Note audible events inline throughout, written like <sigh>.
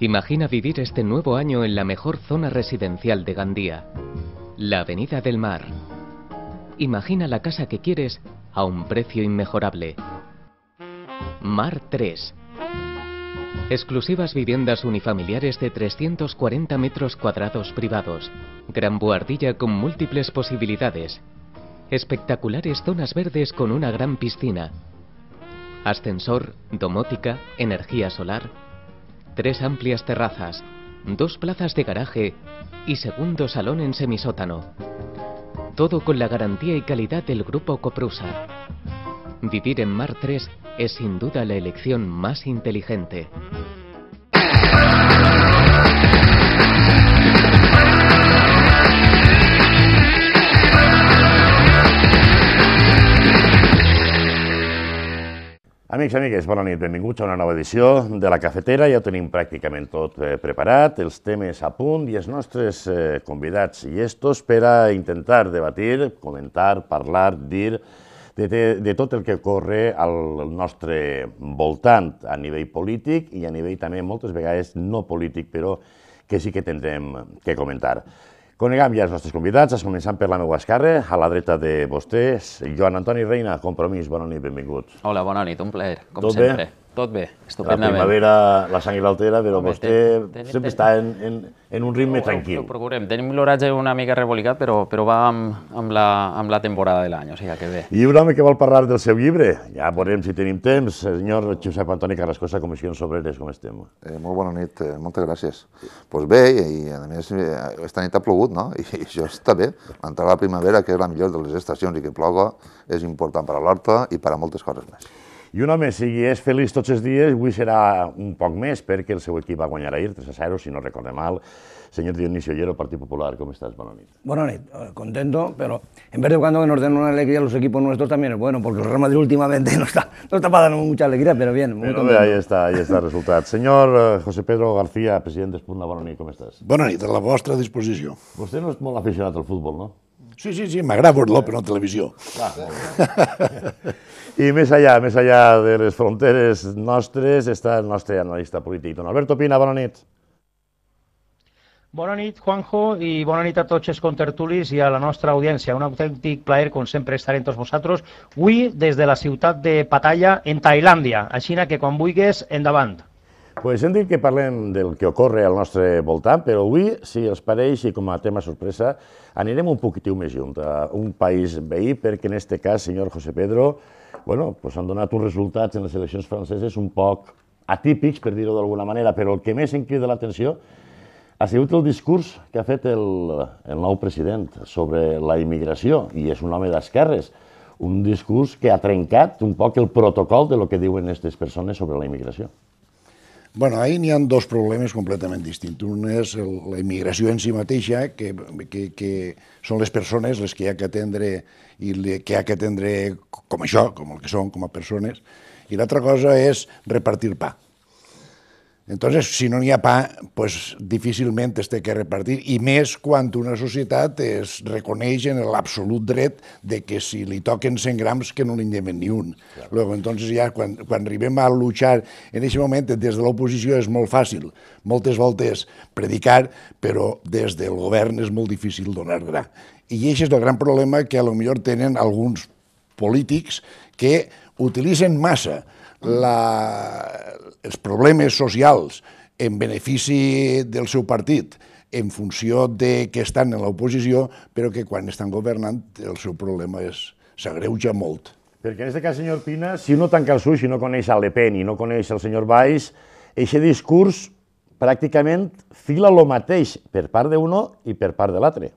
Imagina vivir este nuevo año en la mejor zona residencial de Gandía, la Avenida del Mar. Imagina la casa que quieres a un precio inmejorable. Mar 3. Exclusivas viviendas unifamiliares de 340 metros cuadrados privados. Gran buhardilla con múltiples posibilidades. Espectaculares zonas verdes con una gran piscina. Ascensor, domótica, energía solar, tres amplias terrazas, dos plazas de garaje y segundo salón en semisótano. Todo con la garantía y calidad del grupo Coprusa. Vivir en Mar 3 es sin duda la elección más inteligente. Amics i amigues, bona nit, benvinguts a una nova edició de La Cafetera. Ja ho tenim pràcticament tot eh, preparat, els temes a punt i els nostres eh, convidats i estos per a intentar debatir, comentar, parlar, dir de, de, de tot el que corre al nostre voltant a nivell polític i a nivell també moltes vegades no polític, però que sí que tindrem que comentar. Coneguem ja els nostres convidats, es començant per la meva esquerra, a la dreta de vostès, Joan Antoni Reina, Compromís, bona nit, benvingut. Hola, bona nit, un plaer, com Tot sempre. Bé? Tot bé, estupendament. La primavera, la sang i l'altera, però Home, vostè ten, ten, sempre ten, està en, en, en un ritme ho, tranquil. Ho procurem. Tenim l'horatge una mica rebolicat, però, però va amb, amb, la, amb la temporada de l'any, o sigui que bé. I un home que vol parlar del seu llibre, ja veurem si tenim temps, el senyor Josep Antoni Carrascosa, Comissions Sobreres, com estem? Eh, molt bona nit, eh, moltes gràcies. Doncs pues bé, i, a més, eh, esta nit ha plogut, no? <laughs> I, i això està bé. Entrar a la primavera, que és la millor de les estacions i que ploga, és important per a l'horta i per a moltes coses més. I un home, si és feliç tots els dies, avui serà un poc més, perquè el seu equip va guanyar ahir 3 a 0, si no recorde mal. Senyor Dionisio Llero, Partit Popular, com estàs? Bona nit. Bona nit, eh, contento, però en vez de cuando nos den una alegría los equipos nuestros también es bueno, porque el Real Madrid últimamente <laughs> no está, no está para darnos mucha alegría, pero bien, muy pero, contento. Ahí está, ahí está el resultado. <laughs> Senyor eh, José Pedro García, president d'Espurna, bona nit, com estàs? Bona nit, a la vostra disposició. Vostè no és molt aficionat al futbol, no? Sí, sí, sí, m'agrada veure l'òpera a la televisió. <laughs> I més allà, més allà de les fronteres nostres, està el nostre analista polític, don Alberto Pina, bona nit. Bona nit, Juanjo, i bona nit a tots els contertulis i a la nostra audiència. Un autèntic plaer, com sempre, estar tots vosaltres. Avui, des de la ciutat de Pattaya, en Tailàndia. Així que, quan vulguis, endavant. Pues hem dit que parlem del que ocorre al nostre voltant, però avui, si els pareix i com a tema sorpresa, anirem un poquitiu més junt a un país veí, perquè en aquest cas, senyor José Pedro, bueno, pues han donat uns resultats en les eleccions franceses un poc atípics, per dir-ho d'alguna manera, però el que més em crida l'atenció ha sigut el discurs que ha fet el, el nou president sobre la immigració, i és un home d'esquerres, un discurs que ha trencat un poc el protocol de lo que diuen aquestes persones sobre la immigració. Bueno, ahí n'hi ha dos problemes completament distints. Un és el, la immigració en si mateixa, que, que, que són les persones les que hi ha que atendre i que hi ha que atendre com això, com el que són, com a persones. I l'altra cosa és repartir pa. Entonces, si no n'hi ha pa, pues, difícilment es té que repartir, i més quan una societat es reconeix en l'absolut dret de que si li toquen 100 grams que no li llemen ni un. Claro. Luego, entonces ja quan, quan arribem a luchar en aquest moment des de l'oposició és molt fàcil, moltes voltes predicar, però des del govern és molt difícil donar gra. I aquest és el gran problema que a lo millor tenen alguns polítics que utilitzen massa la, els problemes socials en benefici del seu partit, en funció de que estan en l'oposició, però que quan estan governant el seu problema s'agreuja molt. Perquè en aquest cas, senyor Pina, si no tanca el suix i no coneix a Le Pen i no coneix el senyor Valls, aquest discurs pràcticament fila lo mateix per part d'uno i per part de l'altre.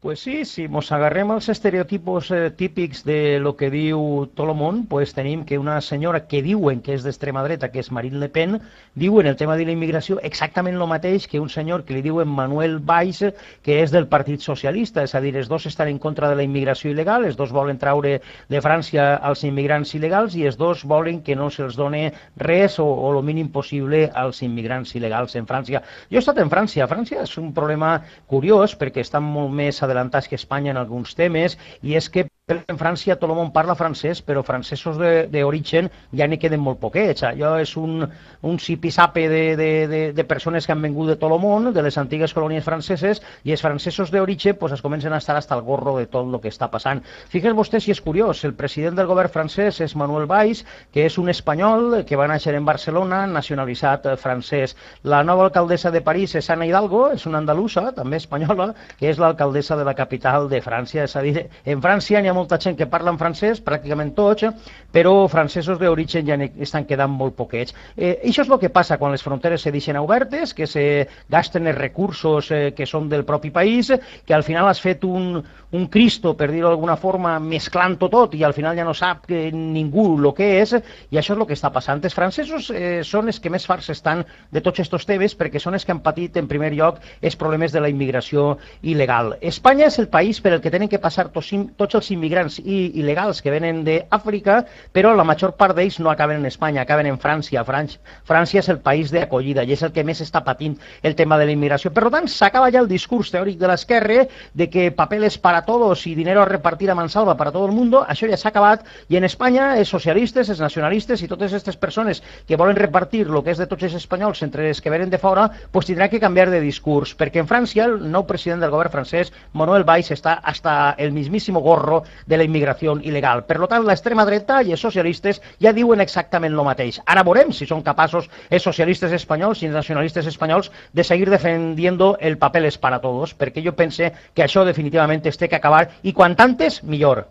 Pues sí, si mos agarrem als estereotipos eh, típics de lo que diu Tolomón, pues tenim que una senyora que diuen que és d'extrema dreta, que és Marine Le Pen, diu en el tema de la immigració exactament el mateix que un senyor que li diuen Manuel Valls, que és del Partit Socialista, és a dir, els dos estan en contra de la immigració il·legal, els dos volen traure de França als immigrants il·legals i els dos volen que no se'ls done res o, o el mínim possible als immigrants il·legals en França. Jo he estat en França, França és un problema curiós perquè estan molt més adelantats que Espanya en alguns temes, i és que en França tot el món parla francès, però francesos d'origen ja n'hi queden molt poquets. Allò és un, un sipisape de, de, de, de persones que han vingut de tot el món, de les antigues colònies franceses, i els francesos d'origen pues, es comencen a estar hasta el gorro de tot el que està passant. Fixen vostè si és curiós, el president del govern francès és Manuel Valls, que és un espanyol que va néixer en Barcelona, nacionalitzat eh, francès. La nova alcaldessa de París és Anna Hidalgo, és una andalusa, també espanyola, que és l'alcaldessa de la capital de França. És a dir, en França n'hi ha molta gent que parla en francès, pràcticament tots, però francesos d'origen ja estan quedant molt poquets. Eh, això és el que passa quan les fronteres se deixen obertes, que se gasten els recursos eh, que són del propi país, que al final has fet un, un cristo, per dir-ho d'alguna forma, mesclant-ho tot i al final ja no sap que ningú el que és, i això és el que està passant. Els francesos eh, són els que més farts estan de tots aquests temes perquè són els que han patit en primer lloc els problemes de la immigració il·legal. Espanya és el país per el que tenen que passar tots, tots els immigrants immigrants i il·legals que venen d'Àfrica, però la major part d'ells no acaben en Espanya, acaben en França. França és el país d'acollida i és el que més està patint el tema de la immigració. Per tant, s'acaba ja el discurs teòric de l'esquerra de que papeles para todos i dinero a repartir a mansalva para todo el mundo, això ja s'ha acabat i en Espanya els socialistes, els nacionalistes i totes aquestes persones que volen repartir el que és de tots els espanyols entre els que venen de fora, pues tindrà que canviar de discurs, perquè en França el nou president del govern francès, Manuel Valls, està hasta el mismísimo gorro de la immigració il·legal. Per tant, l'extrema dreta i els socialistes ja diuen exactament lo mateix. Ara veurem si són capaços els socialistes espanyols i els nacionalistes espanyols de seguir defendiendo el papeles para todos, perquè jo pense que això definitivament es té que acabar i quan tantes, millor.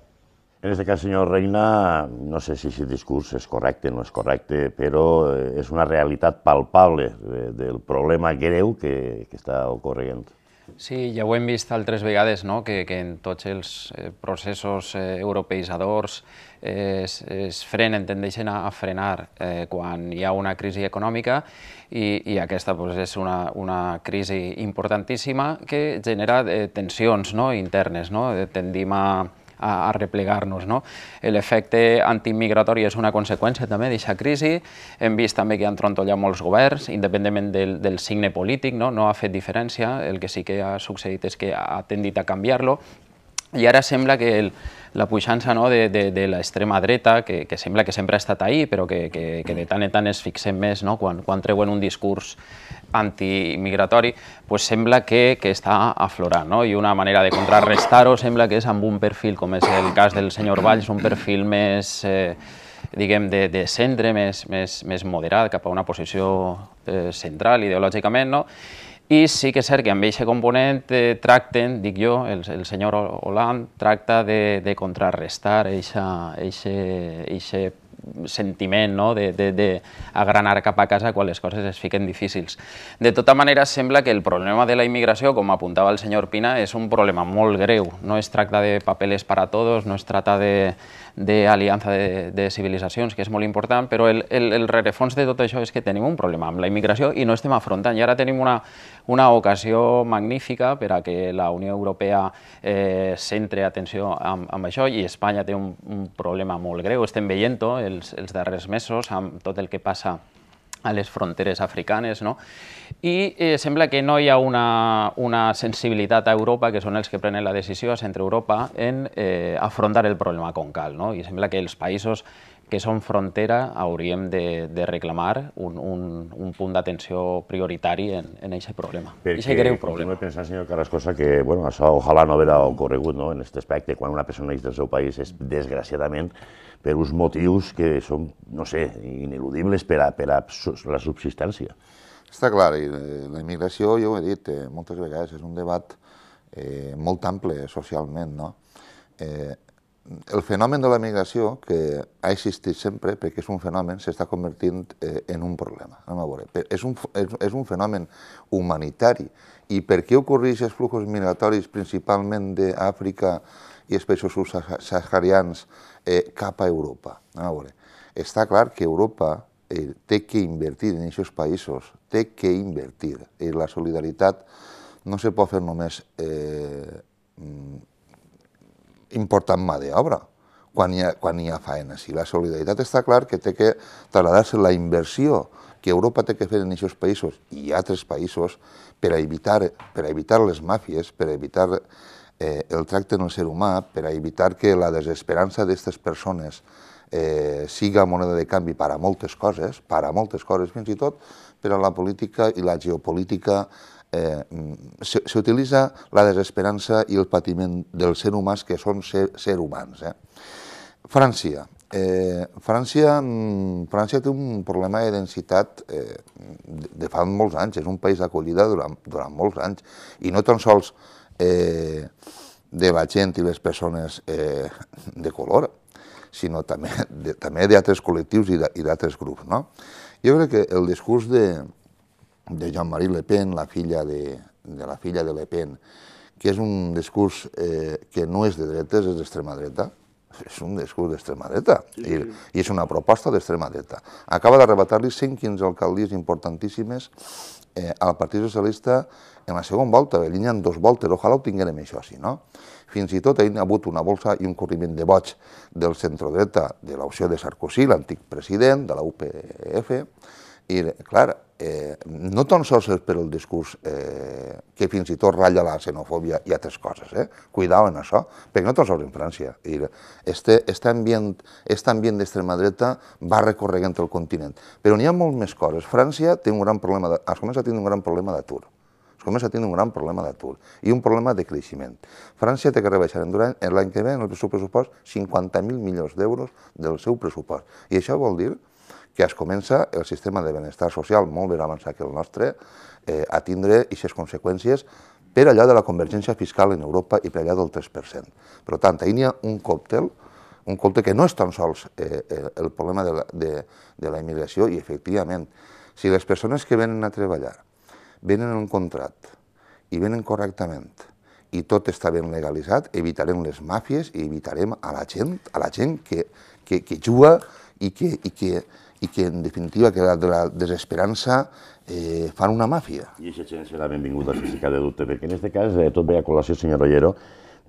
En este cas, senyor Reina, no sé si aquest discurs és correcte o no és correcte, però eh, és una realitat palpable eh, del problema greu que, que està ocorrent. Sí, ja ho hem vist altres vegades, no? que, que en tots els eh, processos eh, europeïsadors eh, es, es frenen, tendeixen a, a frenar eh, quan hi ha una crisi econòmica i, i aquesta pues, és una, una crisi importantíssima que genera eh, tensions no? internes. No? Eh, tendim a, a, a replegar-nos. No? L'efecte antimigratori és una conseqüència també d'aquesta crisi. Hem vist també que han trontollat molts governs, independentment del, del signe polític, no? no ha fet diferència. El que sí que ha succeït és que ha tendit a canviar-lo. I ara sembla que el, la puixança no, de, de, de l'extrema dreta, que, que sembla que sempre ha estat ahir, però que, que, que de tant en tant es fixem més no, quan, quan treuen un discurs antimigratori, pues sembla que, que està aflorant, no? i una manera de contrarrestar-ho sembla que és amb un perfil, com és el cas del senyor Valls, un perfil més... Eh, diguem, de, de centre, més, més, més moderat, cap a una posició eh, central ideològicament, no? I sí que és cert que amb aquest component eh, tracten, dic jo, el, el senyor Hollande tracta de, de contrarrestar eixa, eixe, eixe sentiment no? d'agranar cap a casa quan les coses es fiquen difícils. De tota manera, sembla que el problema de la immigració, com apuntava el senyor Pina, és un problema molt greu. No es tracta de papeles para todos, no es tracta de d'aliança de, de civilitzacions, que és molt important, però el, el, el rerefons de tot això és que tenim un problema amb la immigració i no estem afrontant. I ara tenim una, una ocasió magnífica per a que la Unió Europea eh, centre atenció amb, amb això i Espanya té un, un problema molt greu, estem veient-ho, els, els darrers mesos, amb tot el que passa a les fronteres africanes, no? I eh, sembla que no hi ha una, una sensibilitat a Europa, que són els que prenen la decisió a Centre Europa, en eh, afrontar el problema com cal, no? I sembla que els països que són frontera hauríem de, de reclamar un, un, un punt d'atenció prioritari en, en aquest problema. Perquè aquest greu problema. Perquè pensant, senyor Carrascosa, que bueno, això ojalà no haurà ocorregut no, en aquest aspecte, quan una persona és del seu país és desgraciadament per uns motius que són, no sé, ineludibles per a, per a la subsistència. Està clar, i eh, la immigració, jo ho he dit eh, moltes vegades, és un debat eh, molt ample socialment, no? Eh, el fenomen de la migració, que ha existit sempre, perquè és un fenomen, s'està convertint eh, en un problema. Anem a veure. És un, és un fenomen humanitari. I per què ocorreix els fluxos migratoris principalment d'Àfrica i els països subsaharians eh, cap a Europa? Anem a veure. Està clar que Europa eh, té que invertir en aquests països, té que invertir. Eh, la solidaritat no se pot fer només eh, important mà d'obra quan, hi ha, quan hi ha faena. Si la solidaritat està clar que té que traslladar-se la inversió que Europa té que fer en aquests països i altres països per a evitar, per a evitar les màfies, per a evitar eh, el tracte en el ser humà, per a evitar que la desesperança d'aquestes persones eh, siga moneda de canvi per a moltes coses, per a moltes coses fins i tot, per a la política i la geopolítica eh, mm, s'utilitza la desesperança i el patiment dels ser humans que són ser, ser humans. Eh? França. Eh, França, mm, França té un problema de densitat eh, de fa molts anys, és un país d'acollida durant, durant molts anys, i no tan sols eh, de la gent i les persones eh, de color, sinó també també d'altres col·lectius i d'altres grups. No? Jo crec que el discurs de, de Jean-Marie Le Pen, la filla de, de la filla de Le Pen, que és un discurs eh, que no és de dretes, és d'extrema dreta, és un discurs d'extrema dreta sí, sí. I, i és una proposta d'extrema dreta. Acaba de arrebatar-li 115 alcaldies importantíssimes eh, al Partit Socialista en la segona volta, hi ha dos voltes, ojalà ho tinguem això així, no? Fins i tot ha hagut una bolsa i un corriment de boig del centrodreta de l'opció de Sarkozy, l'antic president de la UPF, i clar, eh, no tan sols és per el discurs eh, que fins i tot ratlla la xenofòbia i altres coses, eh? cuidao en això, perquè no tan sols en França. Este, este ambient, este ambient d'extrema dreta va recorregant el continent, però n'hi ha molt més coses. França té un gran problema, de, es comença a tenir un gran problema d'atur, es comença a tenir un gran problema d'atur i un problema de creixement. França té que rebaixar en l'any que ve en el seu pressupost 50.000 milions d'euros del seu pressupost. I això vol dir que es comença el sistema de benestar social molt ben avançat que el nostre eh, a tindre aquestes conseqüències per allà de la convergència fiscal en Europa i per allà del 3%. Per tant, ahir n'hi ha un còctel, un còctel que no és tan sols eh, eh, el problema de la, de, de la immigració i, efectivament, si les persones que venen a treballar venen en un contrat i venen correctament i tot està ben legalitzat, evitarem les màfies i evitarem a la gent, a la gent que, que, que juga i que, i que i que en definitiva que de la desesperança eh, fan una màfia. I aquesta gent serà benvinguda sense Física de dubte, perquè en aquest cas eh, tot ve a col·lació, senyor Rollero,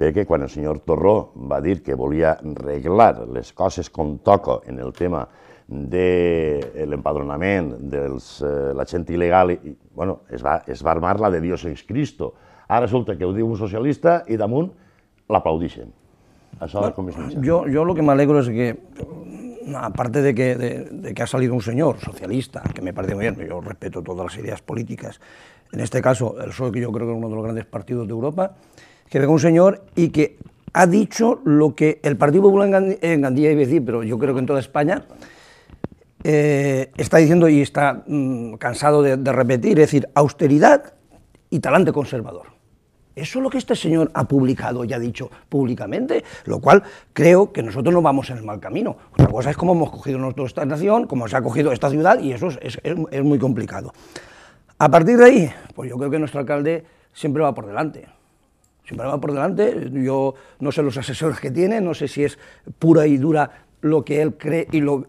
perquè quan el senyor Torró va dir que volia arreglar les coses com toca en el tema de eh, l'empadronament de eh, la gent il·legal, i, bueno, es va, es va armar la de Dios es Cristo. Ara resulta que ho diu un socialista i damunt l'aplaudixen. Això bueno, com és Jo, jo el que m'alegro és que aparte de que, ha salido un señor socialista, que me parece muy bien, yo respeto todas las ideas políticas, en este caso el PSOE, que yo creo que es uno de los grandes partidos de Europa, que venga un señor y que ha dicho lo que el Partido Popular en Gandía, y pero yo creo que en toda España, eh, está diciendo y está mm, cansado de, de repetir, es decir, austeridad y talante conservador. Eso es lo que este señor ha publicado y ha dicho públicamente, lo cual creo que nosotros no vamos en el mal camino. Otra cosa es cómo hemos cogido nosotros esta nación, cómo se ha cogido esta ciudad, y eso es, muy complicado. A partir de ahí, pues yo creo que nuestro alcalde siempre va por delante siempre va por delante. Yo no sé los asesores que tiene, no sé si es pura y dura lo que él cree y lo,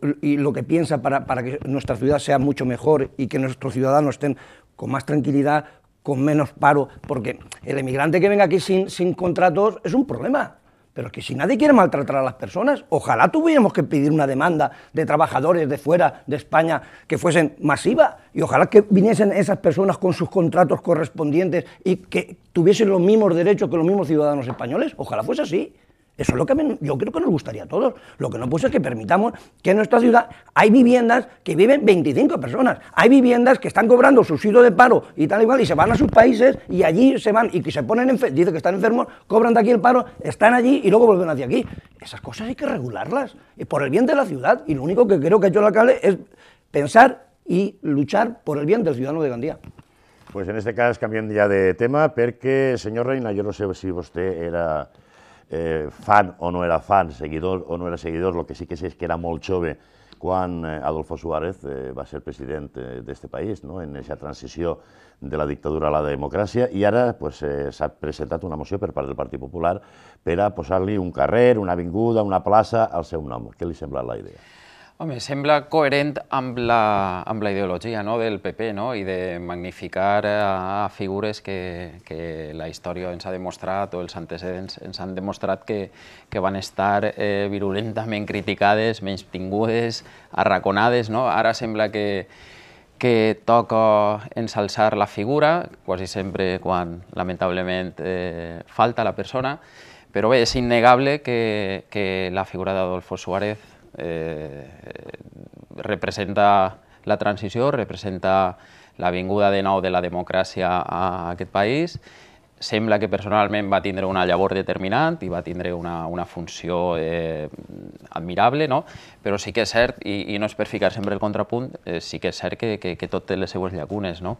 que piensa para, para, que nuestra ciudad sea mucho mejor y que nuestros ciudadanos estén con más tranquilidad, con menos paro, porque el emigrante que venga aquí sin, contratos es un problema. Pero es que si nadie quiere maltratar a las personas, ojalá tuviéramos que pedir una demanda de trabajadores de fuera de España que fuesen masiva y ojalá que viniesen esas personas con sus contratos correspondientes y que tuviesen los mismos derechos que los mismos ciudadanos españoles. Ojalá fuese así. Eso es lo que yo creo que nos gustaría a todos. Lo que no puse es que permitamos que en nuestra ciudad hay viviendas que viven 25 personas. Hay viviendas que están cobrando subsidio de paro y tal y y se van a sus países y allí se van y que se ponen, dicen que están enfermos, cobran de aquí el paro, están allí y luego vuelven hacia aquí. Esas cosas hay que regularlas eh, por el bien de la ciudad. Y lo único que creo que ha hecho el alcalde es pensar y luchar por el bien del ciudadano de Gandía. Pues en este caso, cambiando ya de tema, porque, señor Reina, yo no sé si usted era eh, fan o no era fan, seguidor o no era seguidor, el que sí que sé és que era molt jove quan eh, Adolfo Suárez eh, va ser president eh, d'aquest país, no? en aquesta transició de la dictadura a la democràcia, i ara s'ha pues, eh, presentat una moció per part del Partit Popular per a posar-li un carrer, una avinguda, una plaça al seu nom. Què li sembla la idea? Home, sembla coherent amb la, amb la ideologia no, del PP no, i de magnificar a, a figures que, que la història ens ha demostrat o els antecedents ens han demostrat que, que van estar eh, virulentament criticades, menys tingudes, arraconades. No? Ara sembla que, que toca ensalçar la figura, quasi sempre quan lamentablement eh, falta la persona, però bé, és innegable que, que la figura d'Adolfo Suárez eh, representa la transició, representa la vinguda de nou de la democràcia a aquest país sembla que personalment va tindre una llavor determinant i va tindre una, una funció eh, admirable, no? però sí que és cert, i, i no és per ficar sempre el contrapunt, eh, sí que és cert que, que, que tot té les seues llacunes. No?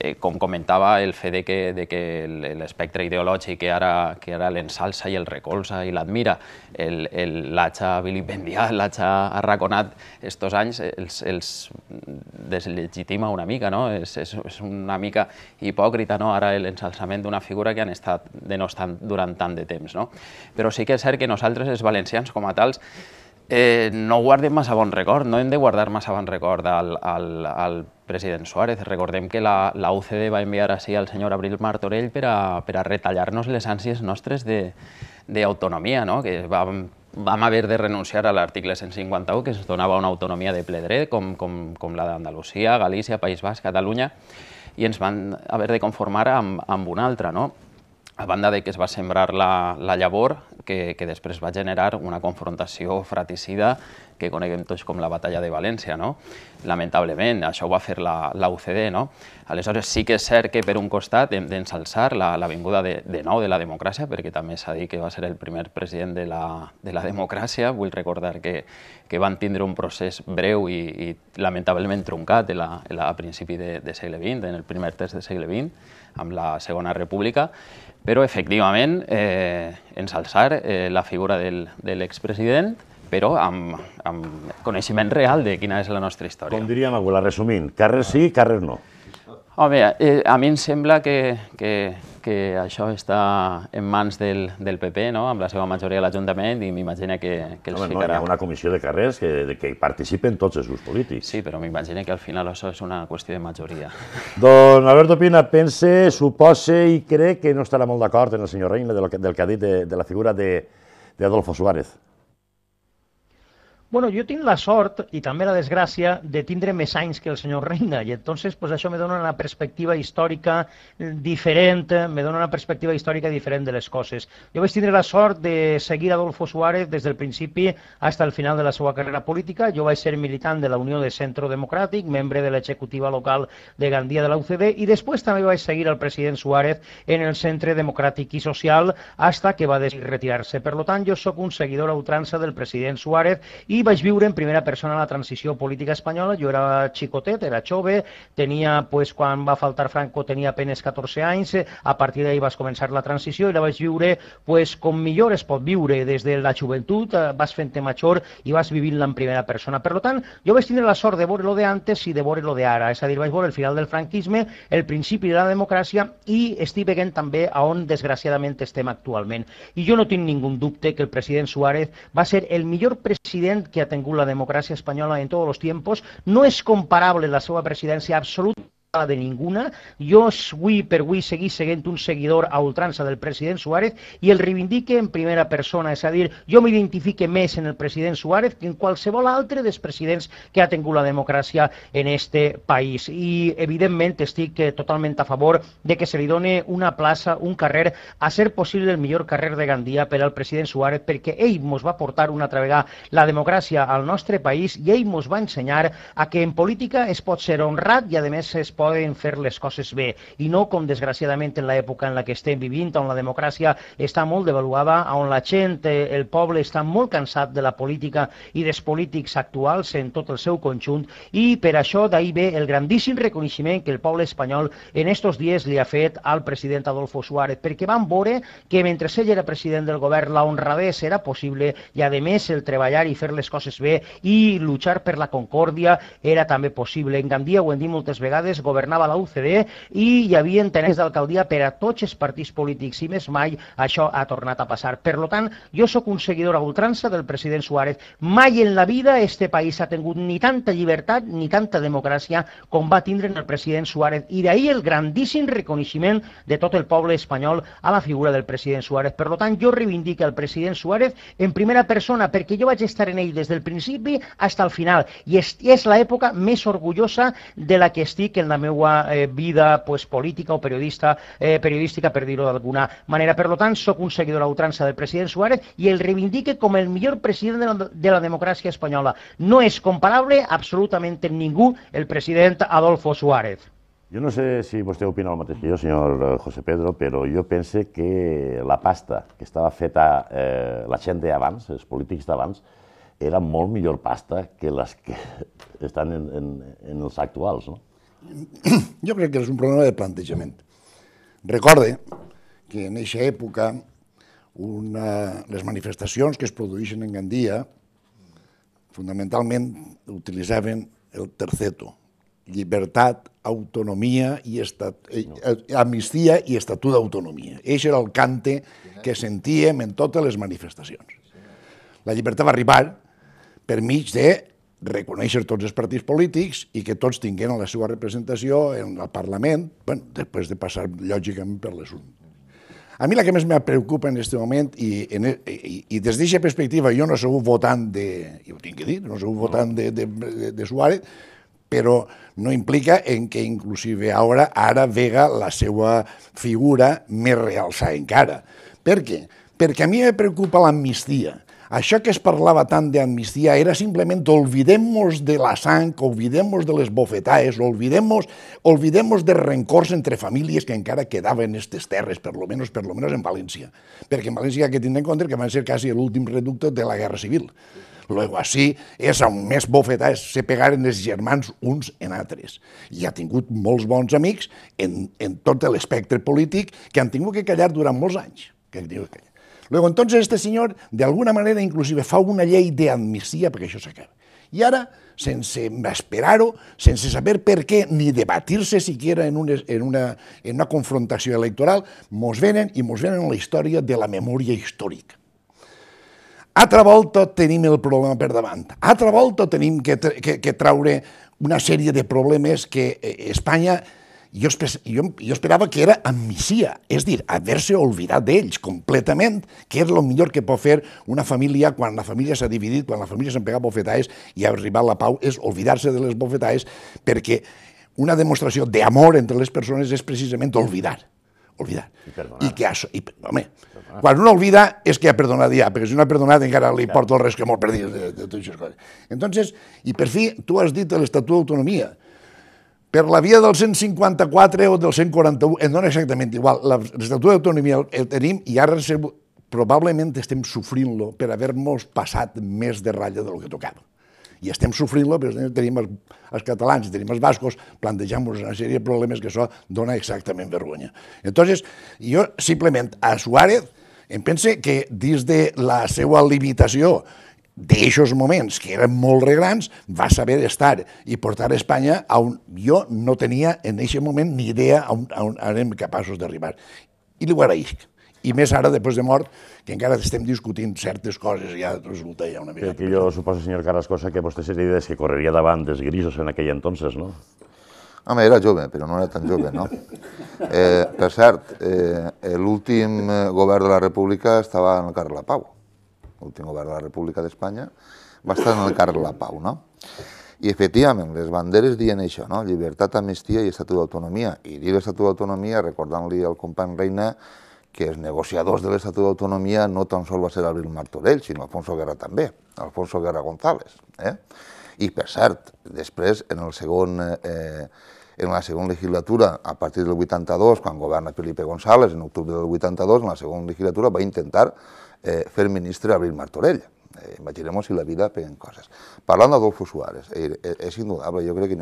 Eh, com comentava, el fet de que, de que l'espectre ideològic que ara, que ara l'ensalça i el recolza i l'admira, l'atxa vilipendiat, l'atxa arraconat estos anys, els, els deslegitima una mica, no? és, és, és una mica hipòcrita no? ara l'ensalçament d'una figura figura que han estat de no estar durant tant de temps. No? Però sí que és cert que nosaltres, els valencians com a tals, eh, no guardem massa bon record, no hem de guardar massa bon record al, al, al president Suárez. Recordem que la, la UCD va enviar així al senyor Abril Martorell per a, per a retallar-nos les ànsies nostres d'autonomia, no? que vam, vam haver de renunciar a l'article 151, que es donava una autonomia de ple dret, com, com, com la d'Andalusia, Galícia, País Basc, Catalunya, i ens van haver de conformar amb, amb una altra. No? a banda de que es va sembrar la, la llavor, que, que després va generar una confrontació fratricida que coneguem tots com la batalla de València, no? lamentablement, això ho va fer la, la UCD. No? Aleshores, sí que és cert que per un costat hem d'ensalçar la, de, de nou de la democràcia, perquè també s'ha dit que va ser el primer president de la, de la democràcia, vull recordar que, que van tindre un procés breu i, i lamentablement truncat de la, la, a principi de, de segle XX, en el primer terç de segle XX, amb la Segona República, però efectivament eh, ensalçar eh, la figura del, de l'expresident, però amb, amb coneixement real de quina és la nostra història. Com diríem avui, la resumint, carrer sí, carrer no. Home, eh, a mi em sembla que, que, que això està en mans del, del PP, no? amb la seva majoria a l'Ajuntament, i m'imagina que, que els Home, no, ficarà... No, hi ha una comissió de carrers que, de, que hi participen tots els grups polítics. Sí, però m'imagina que al final això és una qüestió de majoria. <laughs> Don Alberto Pina pense, supose i crec que no estarà molt d'acord en el senyor Reina del, del que ha dit de, de la figura de, de Adolfo Suárez. Bueno, jo tinc la sort i també la desgràcia de tindre més anys que el senyor Reina i entonces pues, això me dona una perspectiva històrica eh, diferent, eh, me dona una perspectiva històrica diferent de les coses. Jo vaig tindre la sort de seguir Adolfo Suárez des del principi fins al final de la seva carrera política. Jo vaig ser militant de la Unió de Centro Democràtic, membre de l'executiva local de Gandia de la UCD i després també vaig seguir el president Suárez en el Centre Democràtic i Social hasta que va retirar-se. Per tant, jo sóc un seguidor a ultrança del president Suárez i vaig viure en primera persona la transició política espanyola. Jo era xicotet, era jove, tenia, pues, quan va faltar Franco tenia apenes 14 anys, a partir d'ahir vas començar la transició i la vaig viure pues, com millor es pot viure des de la joventut, eh, vas fent-te major i vas vivint-la en primera persona. Per tant, jo vaig tindre la sort de veure lo de antes i de veure lo de ara, és a dir, vaig veure el final del franquisme, el principi de la democràcia i estic veient també a on desgraciadament estem actualment. I jo no tinc ningú dubte que el president Suárez va ser el millor president que ha la democracia española en todos los tiempos, no es comparable la su presidencia absoluta de ninguna. Jo avui per avui seguís seguint un seguidor a ultrança del president Suárez i el reivindique en primera persona, és a dir, jo m'identifique més en el president Suárez que en qualsevol altre dels presidents que ha tingut la democràcia en este país. I, evidentment, estic eh, totalment a favor de que se li done una plaça, un carrer, a ser possible el millor carrer de Gandia per al president Suárez, perquè ell mos va portar una altra vegada la democràcia al nostre país i ell mos va ensenyar a que en política es pot ser honrat i, a més, es pot poden fer les coses bé i no com desgraciadament en l'època en la que estem vivint, on la democràcia està molt devaluada, on la gent, eh, el poble està molt cansat de la política i dels polítics actuals en tot el seu conjunt i per això d'ahir ve el grandíssim reconeixement que el poble espanyol en estos dies li ha fet al president Adolfo Suárez, perquè van veure que mentre ell era president del govern la honradés era possible i a més el treballar i fer les coses bé i luchar per la concòrdia era també possible. En Gandia ho hem dit moltes vegades, governava la UCD i hi havia tenès d'alcaldia per a tots els partits polítics i més mai això ha tornat a passar. Per lo tant, jo sóc un seguidor a ultrança del president Suárez. Mai en la vida este país ha tingut ni tanta llibertat ni tanta democràcia com va tindre el president Suárez i d'ahir el grandíssim reconeixement de tot el poble espanyol a la figura del president Suárez. Per lo tant, jo reivindico el president Suárez en primera persona perquè jo vaig estar en ell des del principi fins al final i és, és l'època més orgullosa de la que estic en la meva eh, vida pues, política o periodista eh, periodística, per dir-ho d'alguna manera. Per tant, sóc un seguidor a ultrança del president Suárez i el reivindique com el millor president de la, de la democràcia espanyola. No és comparable absolutament en ningú el president Adolfo Suárez. Jo no sé si vostè opina el mateix que jo, senyor eh, José Pedro, però jo pense que la pasta que estava feta eh, la gent d'abans, els polítics d'abans, era molt millor pasta que les que <laughs> estan en, en, en els actuals, no? <clears throat> jo crec que és un problema de plantejament. Recorde que en aquesta època una, les manifestacions que es produeixen en Gandia fundamentalment utilitzaven el terceto, llibertat, autonomia i estat, eh, eh amnistia i estatut d'autonomia. Això era el cante que sentíem en totes les manifestacions. La llibertat va arribar per mig de reconèixer tots els partits polítics i que tots tinguin la seva representació en el Parlament, bueno, després de passar, lògicament, per les urnes. A mi la que més me preocupa en aquest moment, i, en, e, i, i des d'aquesta perspectiva jo no sóc votant de, i ho tinc que dir, no sóc votant de, de, de, de Suárez, però no implica en que inclusive ara, ara vega la seva figura més realçada encara. Per què? Perquè a mi me preocupa l'amnistia això que es parlava tant d'amnistia era simplement olvidem-nos de la sang, olvidem-nos de les bofetades, olvidem-nos olvidem de rencors entre famílies que encara quedaven en aquestes terres, per lo menos, per lo menos en València. Perquè en València que tindre en compte que van ser quasi l'últim reducte de la Guerra Civil. Luego així és on més bofetades se pegaren els germans uns en altres. I ha tingut molts bons amics en, en tot l'espectre polític que han tingut que callar durant molts anys. Que han tingut que callar. Luego, entonces, este señor, de alguna manera, inclusive, fa una llei d'admissia perquè això s'acaba. I ara, sense esperar-ho, sense saber per què, ni debatir-se siquiera en una, en, una, en una confrontació electoral, mos venen i mos venen la història de la memòria històrica. Altra volta tenim el problema per davant. Altra volta tenim que, que, que traure una sèrie de problemes que eh, Espanya jo, jo, jo esperava que era amnistia, és dir, haver-se oblidat d'ells completament, que és el millor que pot fer una família quan la família s'ha dividit, quan la família s'han pegat bofetades i ha arribat la pau, és oblidar-se de les bofetades perquè una demostració d'amor entre les persones és precisament oblidar oblidar. I I que, això, i, home, quan un oblida és que ha perdonat ja, perquè si no ha perdonat encara li porta el res que molt perdit de, de, de totes aquestes coses. Entonces, i per fi, tu has dit l'Estatut d'Autonomia, per la via del 154 o del 141, ens dona exactament igual. L'Estatut d'Autonomia el, el tenim i ara probablement estem sofrint-lo per haver-nos passat més de ratlla del que tocava. I estem sofrint-lo, però tenim els, els catalans, tenim els bascos, plantejant-nos una sèrie de problemes que això dona exactament vergonya. Entonces, jo simplement a Suárez em pense que dins de la seva limitació d'aixos moments, que eren molt regrans, va saber estar i portar a Espanya a on jo no tenia en aquest moment ni idea a on, a on anem capaços d'arribar. I li ho agraïc. I més ara, després de mort, que encara estem discutint certes coses, ja resulta ja una mica... Que, que jo suposo, senyor Carascosa, que vostè seria des que correria davant dels grisos en aquell entonces, no? Home, era jove, però no era tan jove, no? Eh, per cert, eh, l'últim eh, govern de la República estava en el carrer La Pau l'últim govern de la República d'Espanya, va estar en el carrer La Pau, no? I efectivament, les banderes dient això, no? llibertat, amnistia i estatut d'autonomia. I dir estatut d'autonomia, recordant-li al company Reina que els negociadors de l'Estatut d'Autonomia no tan sols va ser Abril Martorell, sinó Alfonso Guerra també, Alfonso Guerra González. Eh? I per cert, després, en, el segon, eh, en la segona legislatura, a partir del 82, quan governa Felipe González, en octubre del 82, en la segona legislatura va intentar eh, fer ministre Abril Martorell. Eh, imaginemos si la vida peguen coses. Parlant d'Adolfo Suárez, eh, eh, és indudable, jo crec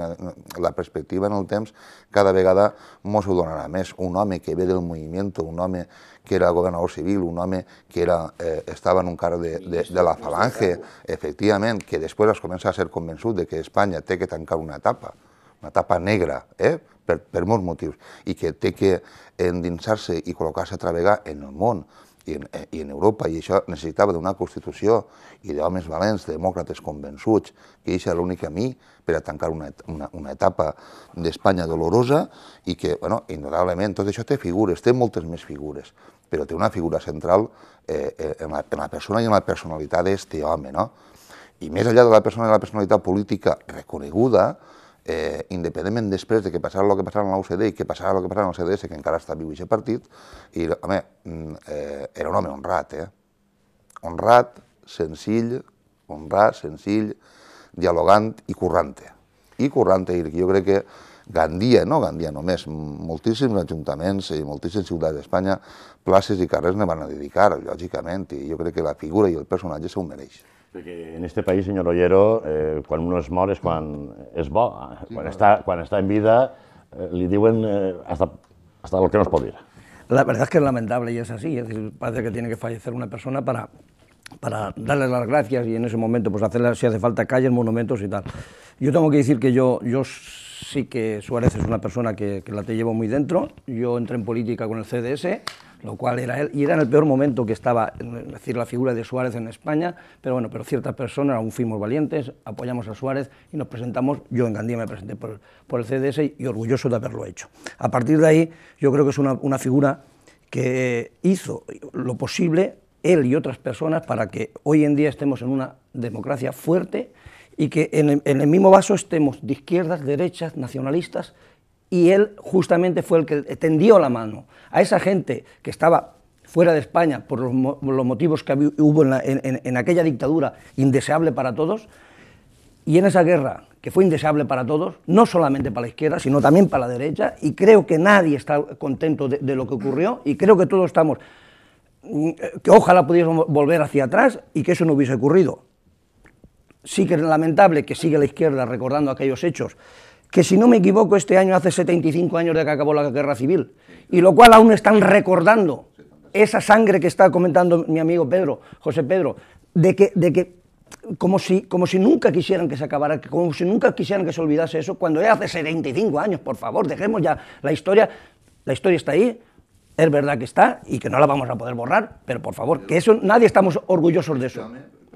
que la perspectiva en el temps cada vegada mos ho donarà més. Un home que ve del moviment, un home que era governador civil, un home que era, eh, estava en un car de, de, de la falange, efectivament, que després es comença a ser convençut de que Espanya té que tancar una etapa, una etapa negra, eh? per, per molts motius, i que té que endinsar-se i col·locar-se a treballar en el món i en, eh, i en Europa, i això necessitava d'una Constitució i d'homes valents, demòcrates convençuts, que això era l'únic camí per a tancar una, una, una etapa d'Espanya dolorosa i que, bueno, indudablement, tot això té figures, té moltes més figures, però té una figura central eh, eh en, la, en la persona i en la personalitat d'aquest home, no? I més enllà de la persona i la personalitat política reconeguda, eh, independentment després de que passara el que passava en l'UCD i que passava el que passava en l'UCDS, que encara està viu aquest partit, i, home, mm, eh, era un home honrat, eh? Honrat, senzill, honrat, senzill, dialogant i currante. I currante, i jo crec que Gandia, no Gandia només, moltíssims ajuntaments i moltíssimes ciutats d'Espanya, places i carrers ne van a dedicar, lògicament, i jo crec que la figura i el personatge ho mereix. Porque en este país, señor Ollero, cuando eh, uno es mor es cuando es bo. cuando está en vida eh, le digo eh, hasta, hasta lo que nos pudiera. La verdad es que es lamentable y es así. Es decir, parece que tiene que fallecer una persona para, para darle las gracias y en ese momento, pues hacerle, si hace falta, calles, monumentos y tal. Yo tengo que decir que yo, yo sí que Suárez es una persona que, que la te llevo muy dentro. Yo entré en política con el CDS, lo cual era él, y era en el peor momento que estaba, decir, la figura de Suárez en España, pero bueno, pero ciertas personas aún fuimos valientes, apoyamos a Suárez y nos presentamos, yo en Gandía me presenté por, el CDS y, orgulloso de haberlo hecho. A partir de ahí, yo creo que es una, figura que hizo lo posible él y otras personas para que hoy en día estemos en una democracia fuerte y que en el mismo vaso estemos de izquierdas, derechas, nacionalistas, y él justamente fue el que tendió la mano a esa gente que estaba fuera de España por los, motivos que hubo en, aquella dictadura indeseable para todos, y en esa guerra que fue indeseable para todos, no solamente para la izquierda, sino también para la derecha, y creo que nadie está contento de, lo que ocurrió, y creo que todos estamos, mm, eh, que ojalá pudiésemos volver hacia atrás y que eso no hubiese ocurrido. Sí que es lamentable que siga la izquierda recordando aquellos hechos que si no me equivoco este año hace 75 años de que acabó la guerra civil, y lo cual aún están recordando esa sangre que está comentando mi amigo Pedro, José Pedro, de que, de que como, si, como si nunca quisieran que se acabara, como si nunca quisieran que se olvidase eso, cuando ya hace 75 años, por favor, dejemos ya la historia, la historia está ahí, es verdad que está y que no la vamos a poder borrar, pero por favor, que eso nadie estamos orgullosos de eso. me,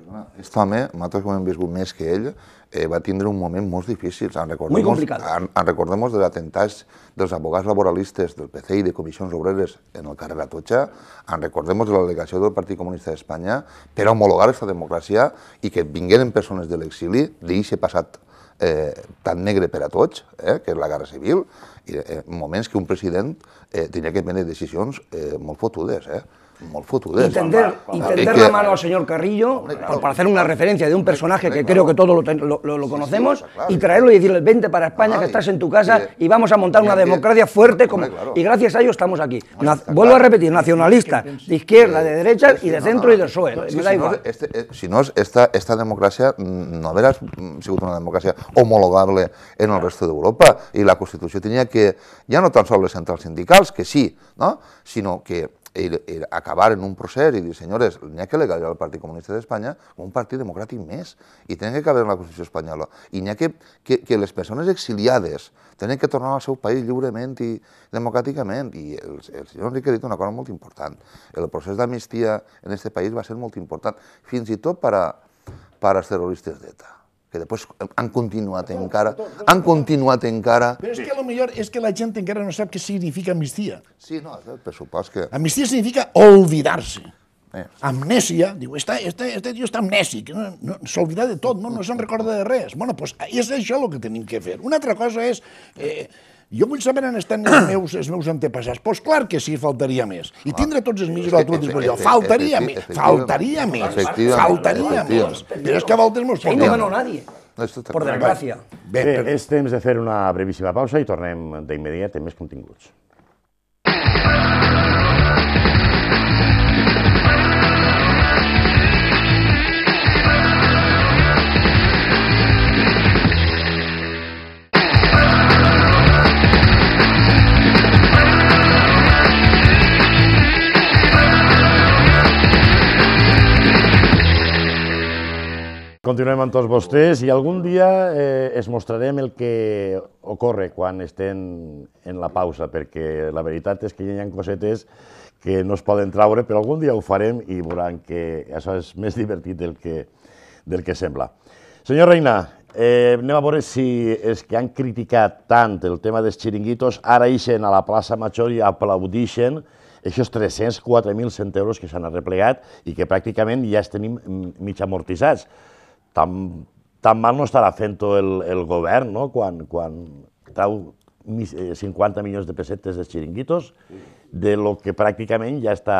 que ella eh, va tindre un moment molt difícil. En recordem, Muy complicat. En, en recordem dels l'atemptat dels abogats laboralistes del PC i de comissions obreres en el carrer Atocha, en recordem de la del Partit Comunista d'Espanya per homologar aquesta democràcia i que vingueren persones de l'exili d'eixe passat eh, tan negre per a tots, eh, que és la Guerra Civil, i, eh, moments que un president eh, tenia que prendre decisions eh, molt fotudes. Eh. Y tender, la mano al señor Carrillo para hacer una referencia de un personaje que creo que todos lo, conocemos y traerlo y decirle, vente para España, que estás en tu casa y, vamos a montar una democracia fuerte como... Y gracias a ello estamos aquí. vuelvo a repetir, nacionalista de izquierda, de derecha y de centro y de suelo e, este, eh, si, no, es esta, democracia democracia mm, no si es una democracia homologable en el resto de Europa Y la constitución tenía que, Ya no tan solo les central sindicales, que sí, no? sino que el, el acabar en un procés i dir, senyores, n'hi ha que legalitzar el Partit Comunista d'Espanya com un partit democràtic més, i tenen que caber en la Constitució espanyola, i n'hi ha que, que, que les persones exiliades tenen que tornar al seu país lliurement i democràticament, i el, el senyor Enrique ha dit una cosa molt important, el procés d'amnistia en aquest país va ser molt important, fins i tot per a, per als terroristes d'ETA que després han continuat tot, encara, tot, tot, han continuat encara... Però és que millor és que la gent encara no sap què significa amnistia. Sí, no, per supost que... Amnistia significa oblidar-se. Eh. Amnèsia, diu, està, este, este tio està amnèsic, no, no, s'oblida de tot, no, no se'n recorda de res. Bueno, doncs pues, és això el que tenim que fer. Una altra cosa és eh, jo vull saber on estan els meus, els meus antepassats. Doncs pues clar que sí, faltaria més. I ah. tindre tots els mitjans a teu disposició. Faltaria més, faltaria més, faltaria més. Però és que voltes mos... Ell no ganó nadie. No, per desgràcia. Bé, Bé, és temps de fer una brevíssima pausa i tornem d'immediat amb més continguts. Continuem amb tots vostès i algun dia eh, es mostrarem el que ocorre quan estem en la pausa, perquè la veritat és que hi ha cosetes que no es poden traure, però algun dia ho farem i veuran que això és més divertit del que, del que sembla. Senyor Reina, eh, anem a veure si els que han criticat tant el tema dels xiringuitos ara ixen a la plaça Major i aplaudixen aquests 304.100 euros que s'han arreplegat i que pràcticament ja els tenim mig amortitzats tan, tan mal no estarà fent tot el, el govern, no?, quan, quan trau 50 eh, milions de pessetes de xiringuitos de lo que pràcticament ja està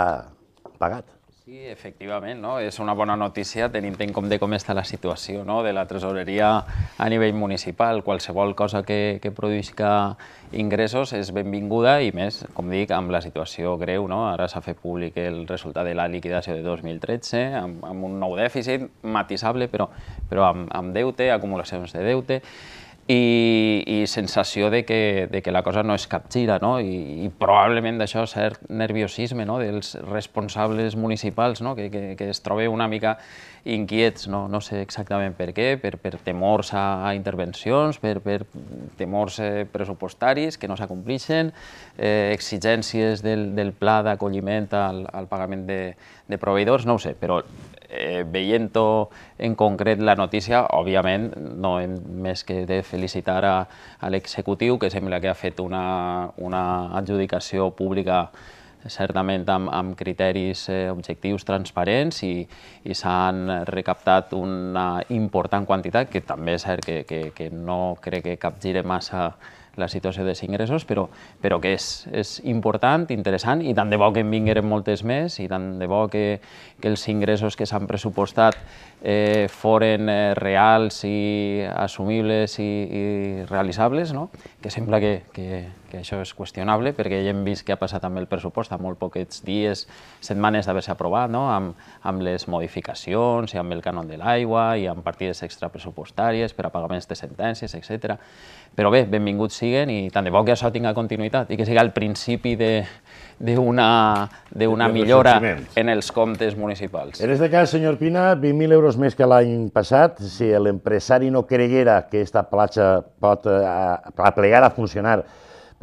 pagat. Sí, efectivament, no? és una bona notícia tenint en compte com està la situació no? de la tresoreria a nivell municipal. Qualsevol cosa que, que produïsca ingressos és benvinguda i més, com dic, amb la situació greu. No? Ara s'ha fet públic el resultat de la liquidació de 2013 amb, amb un nou dèficit matisable, però, però amb, amb deute, acumulacions de deute i, i sensació de que, de que la cosa no es capgira, no? I, i probablement d'això cert nerviosisme no? dels responsables municipals, no? que, que, que es troben una mica inquiets, no, no sé exactament per què, per, per temors a, a intervencions, per, per temors eh, pressupostaris que no s'acomplixen, eh, exigències del, del pla d'acolliment al, al pagament de, de proveïdors, no ho sé, però eh, veient en concret la notícia, òbviament no hem més que de felicitar a, a l'executiu, que sembla que ha fet una, una adjudicació pública certament amb, amb criteris eh, objectius transparents i, i s'han recaptat una important quantitat, que també és cert que, que, que no crec que capgire massa la situació dels ingressos, però, però que és, és important, interessant, i tant de bo que en vingueren moltes més, i tant de bo que, que els ingressos que s'han pressupostat eh, foren eh, reals i assumibles i, i realitzables, no? que sembla que, que, que això és qüestionable, perquè ja hem vist que ha passat amb el pressupost a molt poquets dies, setmanes d'haver-se aprovat, no? amb, amb les modificacions i amb el cànon de l'aigua i amb partides extrapressupostàries per a pagaments de sentències, etc. Però bé, benvinguts siguen i tant de bo que això tinga continuïtat i que siga el principi de, d'una millora en els comptes municipals. En aquest cas, senyor Pina, 20.000 euros més que l'any passat. Si l'empresari no creguera que aquesta platja pot eh, aplegar a funcionar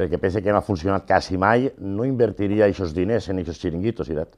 perquè pensa que no ha funcionat quasi mai, no invertiria aquests diners en aquests xiringuitos, Irat.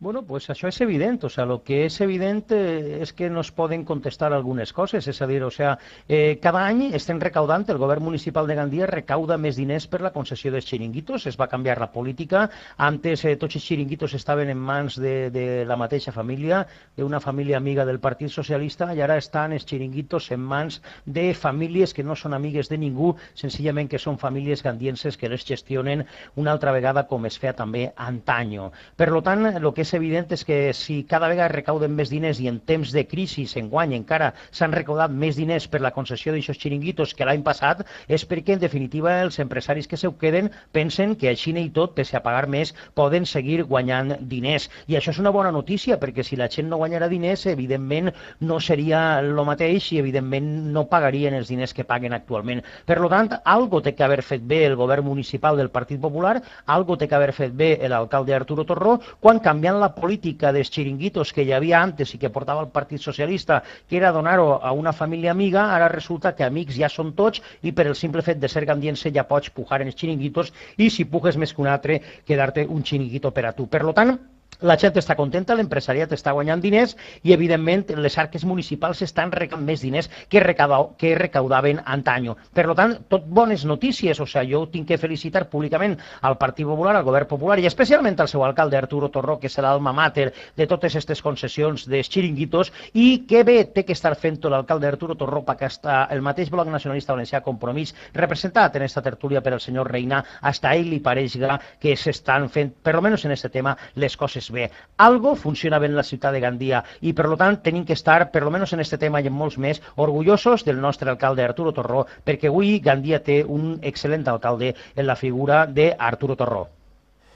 Bueno, pues això és evident, o sea, lo que és evident és que nos poden contestar algunes coses, és a dir, o sea, eh, cada any estem recaudant, el govern municipal de Gandia recauda més diners per la concessió dels xiringuitos, es va canviar la política, antes eh, tots els xiringuitos estaven en mans de, de la mateixa família, d'una família amiga del Partit Socialista, i ara estan els xiringuitos en mans de famílies que no són amigues de ningú, senzillament que són famílies gandienses que les gestionen una altra vegada com es feia també antanyo. Per lo tant, lo que és és evident és que si cada vegada recauden més diners i en temps de crisi s'enguany encara s'han recaudat més diners per la concessió d'aixòs xiringuitos que l'any passat, és perquè en definitiva els empresaris que se queden pensen que a Xina i tot, pese a pagar més, poden seguir guanyant diners. I això és una bona notícia perquè si la gent no guanyara diners, evidentment no seria el mateix i evidentment no pagarien els diners que paguen actualment. Per tant, algo té que haver fet bé el govern municipal del Partit Popular, algo té que haver fet bé l'alcalde Arturo Torró, quan canviant la política de xiringuitos que hi havia antes i que portava el Partit Socialista, que era donar-ho a una família amiga, ara resulta que amics ja són tots i per el simple fet de ser gandiense ja pots pujar en els xiringuitos i si puges més que un altre, quedar-te un xiringuito per a tu. Per lo tant, la gent està contenta, l'empresariat està guanyant diners i, evidentment, les arques municipals estan recant més diners que, recauda, que recaudaven antanyo. Per tant, tot bones notícies, o sigui, jo tinc que felicitar públicament al Partit Popular, al Govern Popular i especialment al seu alcalde, Arturo Torró, que serà l'alma mater de totes aquestes concessions de xiringuitos i que bé té que estar fent tot l'alcalde Arturo Torró perquè està el mateix bloc nacionalista valencià compromís representat en esta tertúlia per el senyor Reina, hasta ell li pareix que s'estan fent, per almenys en aquest tema, les coses bé, algo bé en la ciutat de Gandia i per tant tenim que estar, per lo menos en este tema i en molts més, orgullosos del nostre alcalde Arturo Torró, perquè avui Gandia té un excel·lent alcalde en la figura d'Arturo Torró.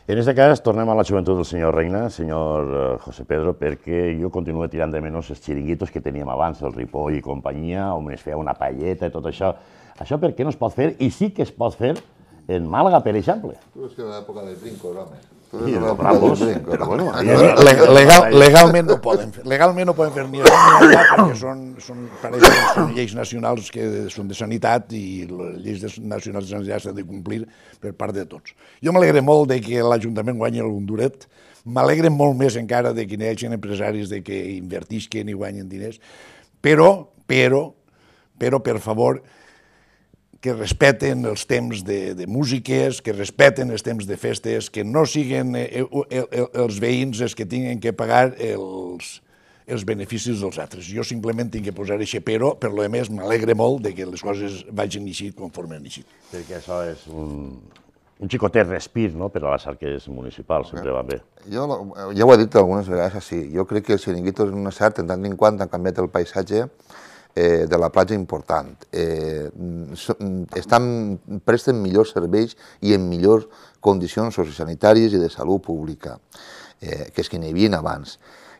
En aquest cas tornem a la joventut del senyor Reina, senyor eh, José Pedro, perquè jo continuo tirant de menys els xiringuitos que teníem abans, el Ripoll i companyia, on es feia una palleta i tot això. Això per què no es pot fer? I sí que es pot fer en Màlaga, per exemple. Tu és que l'època de brinco, home. I doblar però bueno... <laughs> Legal, legalment no <laughs> poden fer, legalment no poden fer ni això perquè són, són, pareix, són lleis nacionals que són de sanitat i les lleis nacionals de sanitat s'han de complir per part de tots. Jo m'alegre molt de que l'Ajuntament guanyi l'Honduret, m'alegre molt més encara de que hi empresaris de que invertisquen i guanyen diners, però, però, però, per favor, que respeten els temps de, de músiques, que respeten els temps de festes, que no siguen eh, eh el, el, els veïns els que tinguin que pagar els, els beneficis dels altres. Jo simplement tinc que posar això, però per lo més m'alegre molt de que les coses vagin així conforme han així. Perquè això és un, un xicotet respir no? per a les arques municipals, okay. sempre van bé. Jo, ja ho he dit algunes vegades així, jo crec que el Siringuito és un cert, en tant en quant han canviat el paisatge, eh, de la platja important. Eh, mm, estan, presten millors serveis i en millors condicions sociosanitàries i de salut pública eh, que és que n'hi havia abans.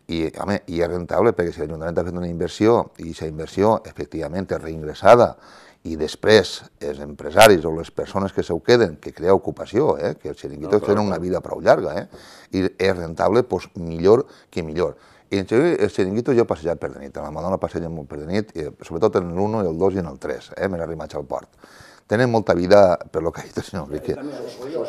I, home, i és rentable perquè si l'Ajuntament ha fet una inversió i aquesta inversió efectivament és reingressada i després els empresaris o les persones que se ho queden, que crea ocupació, eh? que els xeringuitos no, tenen una vida prou llarga, eh? i és rentable doncs, millor que millor. I en Xavier el eh, xiringuito jo he passejat per de nit, amb la Madonna passeja molt per de nit, i eh, sobretot en l'1 i el 2 i en el 3, eh, m'he arribat al port. Tenen molta vida, per lo que ha dit el senyor Enrique,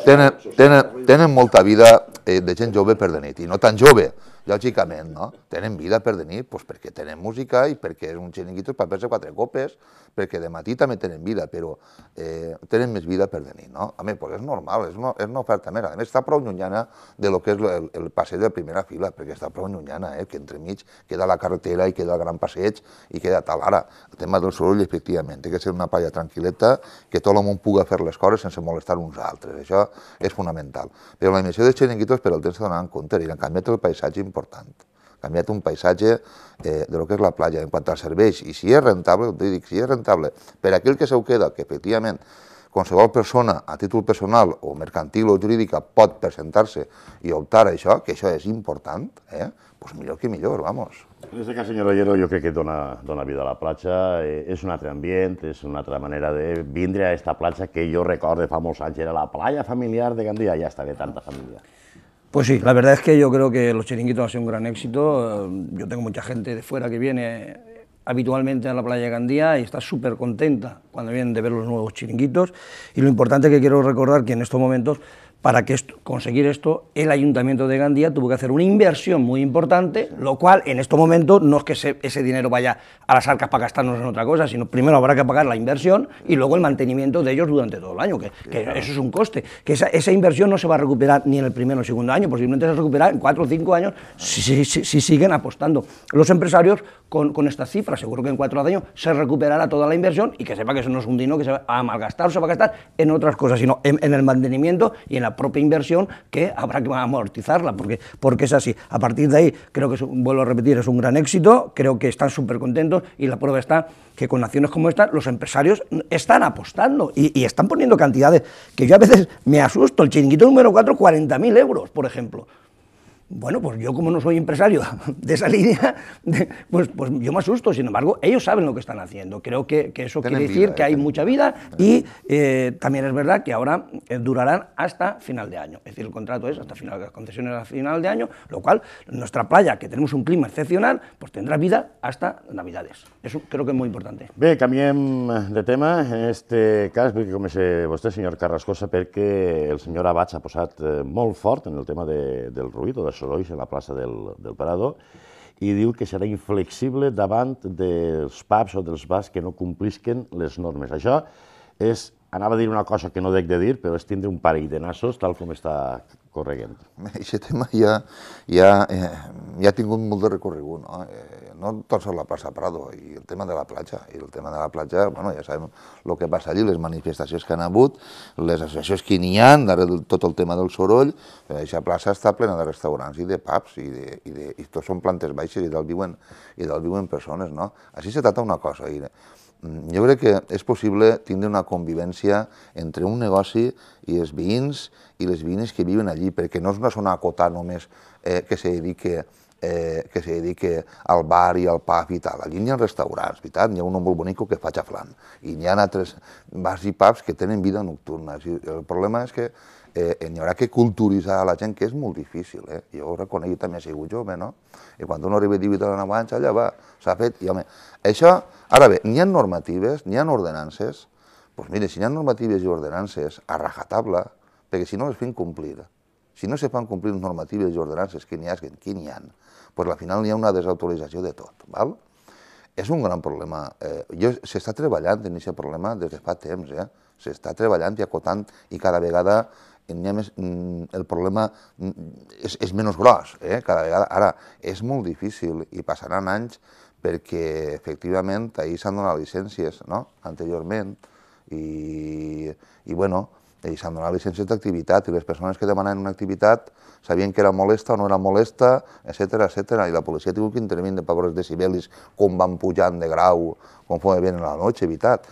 tenen, tenen, tenen molta vida eh, de gent jove per de nit, i no tan jove, lògicament, no? Tenen vida per de nit pues, doncs perquè tenen música i perquè és un xiringuito per fer-se quatre copes, perquè de matí també tenen vida, però eh, tenen més vida per de nit, no? Home, doncs pues és normal, és una, és una oferta més. A més, està prou llunyana de lo que és el, el passeig de primera fila, perquè està prou llunyana, eh? que entremig queda la carretera i queda el gran passeig i queda tal. Ara, el tema del soroll, efectivament, té que ser una palla tranquil·leta que tot el món puga fer les coses sense molestar uns altres. Això és fonamental. Però la emissió de xeringuitos per al temps en compte, i canvi, canviat el paisatge important canviat un paisatge eh, de lo que és la platja en quant als serveis. I si és rentable, dic, si és rentable per aquell que se ho queda, que efectivament qualsevol persona a títol personal o mercantil o jurídica pot presentar-se i optar a això, que això és important, eh? pues millor que millor, vamos. En que cas, senyor Ollero, jo crec que dona, dona vida a la platja, eh, és un altre ambient, és una altra manera de vindre a aquesta platja que jo recordo fa molts anys, era la playa familiar de Gandia, ja està bé tanta família. Pues sí, la verdad es que yo creo que Los Chiringuitos han sido un gran éxito. Eh, yo tengo mucha gente de fuera que viene habitualmente a la playa de Gandía y está súper contenta cuando vienen de ver los nuevos chiringuitos. Y lo importante que quiero recordar que en estos momentos para que conseguir esto, el Ayuntamiento de Gandía tuvo que hacer una inversión muy importante, lo cual en este momento, no es que ese dinero vaya a las arcas para gastarnos en otra cosa, sino primero habrá que pagar la inversión y luego el mantenimiento de ellos durante todo el año, que, eso es un coste, que esa, inversión no se va a recuperar ni en el primero o segundo año, posiblemente se va en cuatro o cinco años si, siguen apostando. Los empresarios con, esta estas cifras, seguro que en cuatro años se recuperará toda la inversión y que sepa que eso no es un dinero que se va a malgastar o se va a gastar en otras cosas, sino en el mantenimiento y en la propia inversión que habrá que amortizarla, porque, porque es así. A partir de ahí, creo que, vuelvo a repetir, es un gran éxito, creo que están súper contentos y la prueba está que con naciones como esta los empresarios están apostando y, están poniendo cantidades que yo a veces me asusto. El chiringuito número 4, 40.000 euros, por ejemplo. Bueno, pues yo como no soy empresario <laughs> de esa línea, pues, pues yo me asusto. Sin embargo, ellos saben lo que están haciendo. Creo que, que eso quiere decir que hay mucha vida y eh, también es verdad que ahora eh, durarán hasta final de año. Es decir, el contrato es hasta final, las concesiones a final de año, lo cual nuestra playa, que tenemos un clima excepcional, pues tendrá vida hasta Navidades. Eso creo que es muy importante. Bien, también de tema. En este caso que comenci usted, señor Carrascosa, porque el señor Abacha ha posado eh, muy en el tema del ruido de Sorolls, a la plaça del, del Parador, i diu que serà inflexible davant dels pubs o dels bars que no complisquen les normes. Això és, anava a dir una cosa que no dec de dir, però és tindre un parell de nassos, tal com està correguent. Aquest <laughs> tema ja, ja, eh, ja ha tingut molt de recorregut, no? Eh, no tot sol la plaça Prado, i el tema de la platja. I el tema de la platja, bueno, ja sabem el que passa allí, les manifestacions que han hagut, les associacions que n'hi ha, tot el tema del soroll, eh, aquesta plaça està plena de restaurants i de pubs, i, de, i, de, i són plantes baixes i del viuen, i del viuen persones, no? Així se trata una cosa, i Mm, jo crec que és possible tindre una convivència entre un negoci i els veïns i les veïnes que viuen allí, perquè no és una zona acotada només eh, que se dedique eh, que se dedique al bar i al pub i tal. Allí n'hi ha restaurants, veritat? N'hi ha un molt bonic que fa xaflant. I n'hi ha altres bars i pubs que tenen vida nocturna. El problema és que Eh, eh, n'hi haurà que culturitzar a la gent, que és molt difícil, eh? Jo reconec, jo també he sigut jove, no? I quan uno arriba a 18 o 9 anys, allà va, s'ha fet, i home, això... Ara bé, n'hi ha normatives, n'hi ha ordenances, doncs mire, si n'hi ha normatives i ordenances a rajatabla, perquè si no les fem complir, si no se fan complir les normatives i ordenances que n'hi ha, que n'hi ha, doncs al final n'hi ha una desautorització de tot, val? És un gran problema. Eh, jo S'està treballant en aquest problema des de fa temps, eh? S'està treballant i acotant i cada vegada més, mm, el problema mm, és, és menys gros, eh? cada vegada. Ara, és molt difícil i passaran anys perquè efectivament ahir s'han donat llicències no? anteriorment i, i bueno, i s'han donat llicències d'activitat i les persones que demanaven una activitat sabien que era molesta o no era molesta, etc etc i la policia ha tingut que intervenir de pavors decibelis com van pujant de grau fos bé a la noche, evitat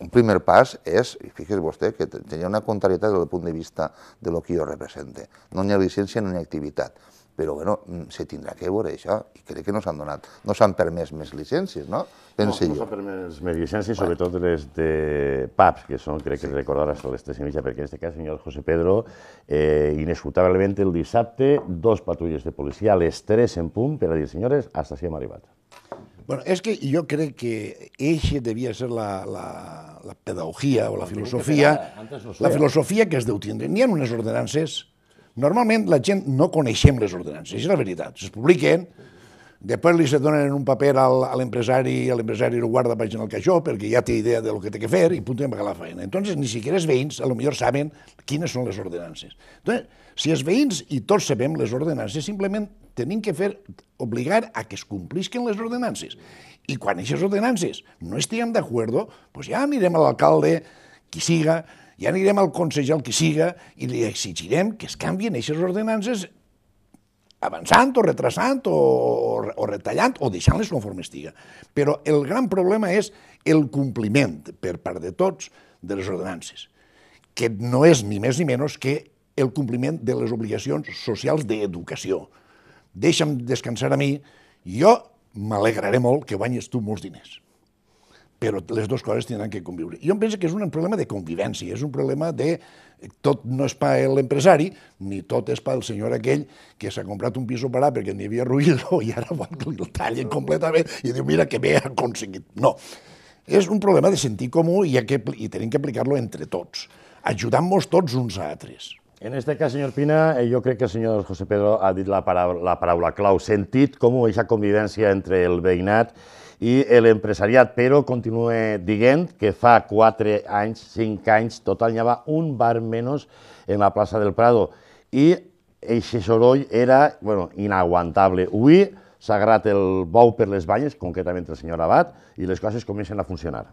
un primer pas és, i fíjese vostè, que tenia una contrarietat del punt de vista de lo que jo represente. No hi ha llicència, no hi ha activitat. Però, bueno, mm, se tindrà que veure això, i crec que no s'han donat, no s'han permès més llicències, no? Pense no, no s'han permès més llicències, bueno. sobretot les de PAPS, que són, crec sí. que recordaràs, les tres i mitja, perquè en aquest cas, senyor José Pedro, eh, inescutablement el dissabte, dos patrulles de policia, les tres en punt, per a dir, senyores, hasta si hem arribat. Bueno, és que jo crec que eixe devia ser la, la, la pedagogia o la filosofia, no la filosofia que es deu tindre. N'hi ha unes ordenances, normalment la gent no coneixem les ordenances, és la veritat, es publiquen, Després li se donen un paper al, a l'empresari, l'empresari lo guarda per el caixó perquè ja té idea de lo que té que fer i punt a la feina. Entonces, ni siquiera els veïns a lo millor saben quines són les ordenances. Entonces, si els veïns i tots sabem les ordenances, simplement tenim que fer, obligar a que es complisquen les ordenances. I quan aquestes ordenances no estiguem d'acord, pues ja anirem a l'alcalde, qui siga, ja anirem al consell, qui siga, i li exigirem que es canvien aquestes ordenances avançant o retrasant o, o, o retallant o deixant-les conforme estiga. Però el gran problema és el compliment per part de tots de les ordenances, que no és ni més ni menys que el compliment de les obligacions socials d'educació. Deixa'm descansar a mi, jo m'alegraré molt que guanyes tu molts diners però les dues coses tindran que conviure. Jo em penso que és un problema de convivència, és un problema de eh, tot no és pa l'empresari, ni tot és pa el senyor aquell que s'ha comprat un pis operat perquè n'hi havia ruïdor i ara vol que el tallen completament i diu, mira que bé ha aconseguit. No, és un problema de sentit comú i, que, i tenim que aplicar-lo entre tots, ajudant-nos tots uns a altres. En este cas, senyor Pina, eh, jo crec que el senyor José Pedro ha dit la paraula, la paraula clau, sentit comú, aquesta convivència entre el veïnat i l'empresariat, però continua dient que fa 4 anys, 5 anys, total hi va un bar menys en la plaça del Prado i aquest soroll era bueno, inaguantable. Avui s'ha el bou per les banyes, concretament el senyor Abat, i les coses comencen a funcionar.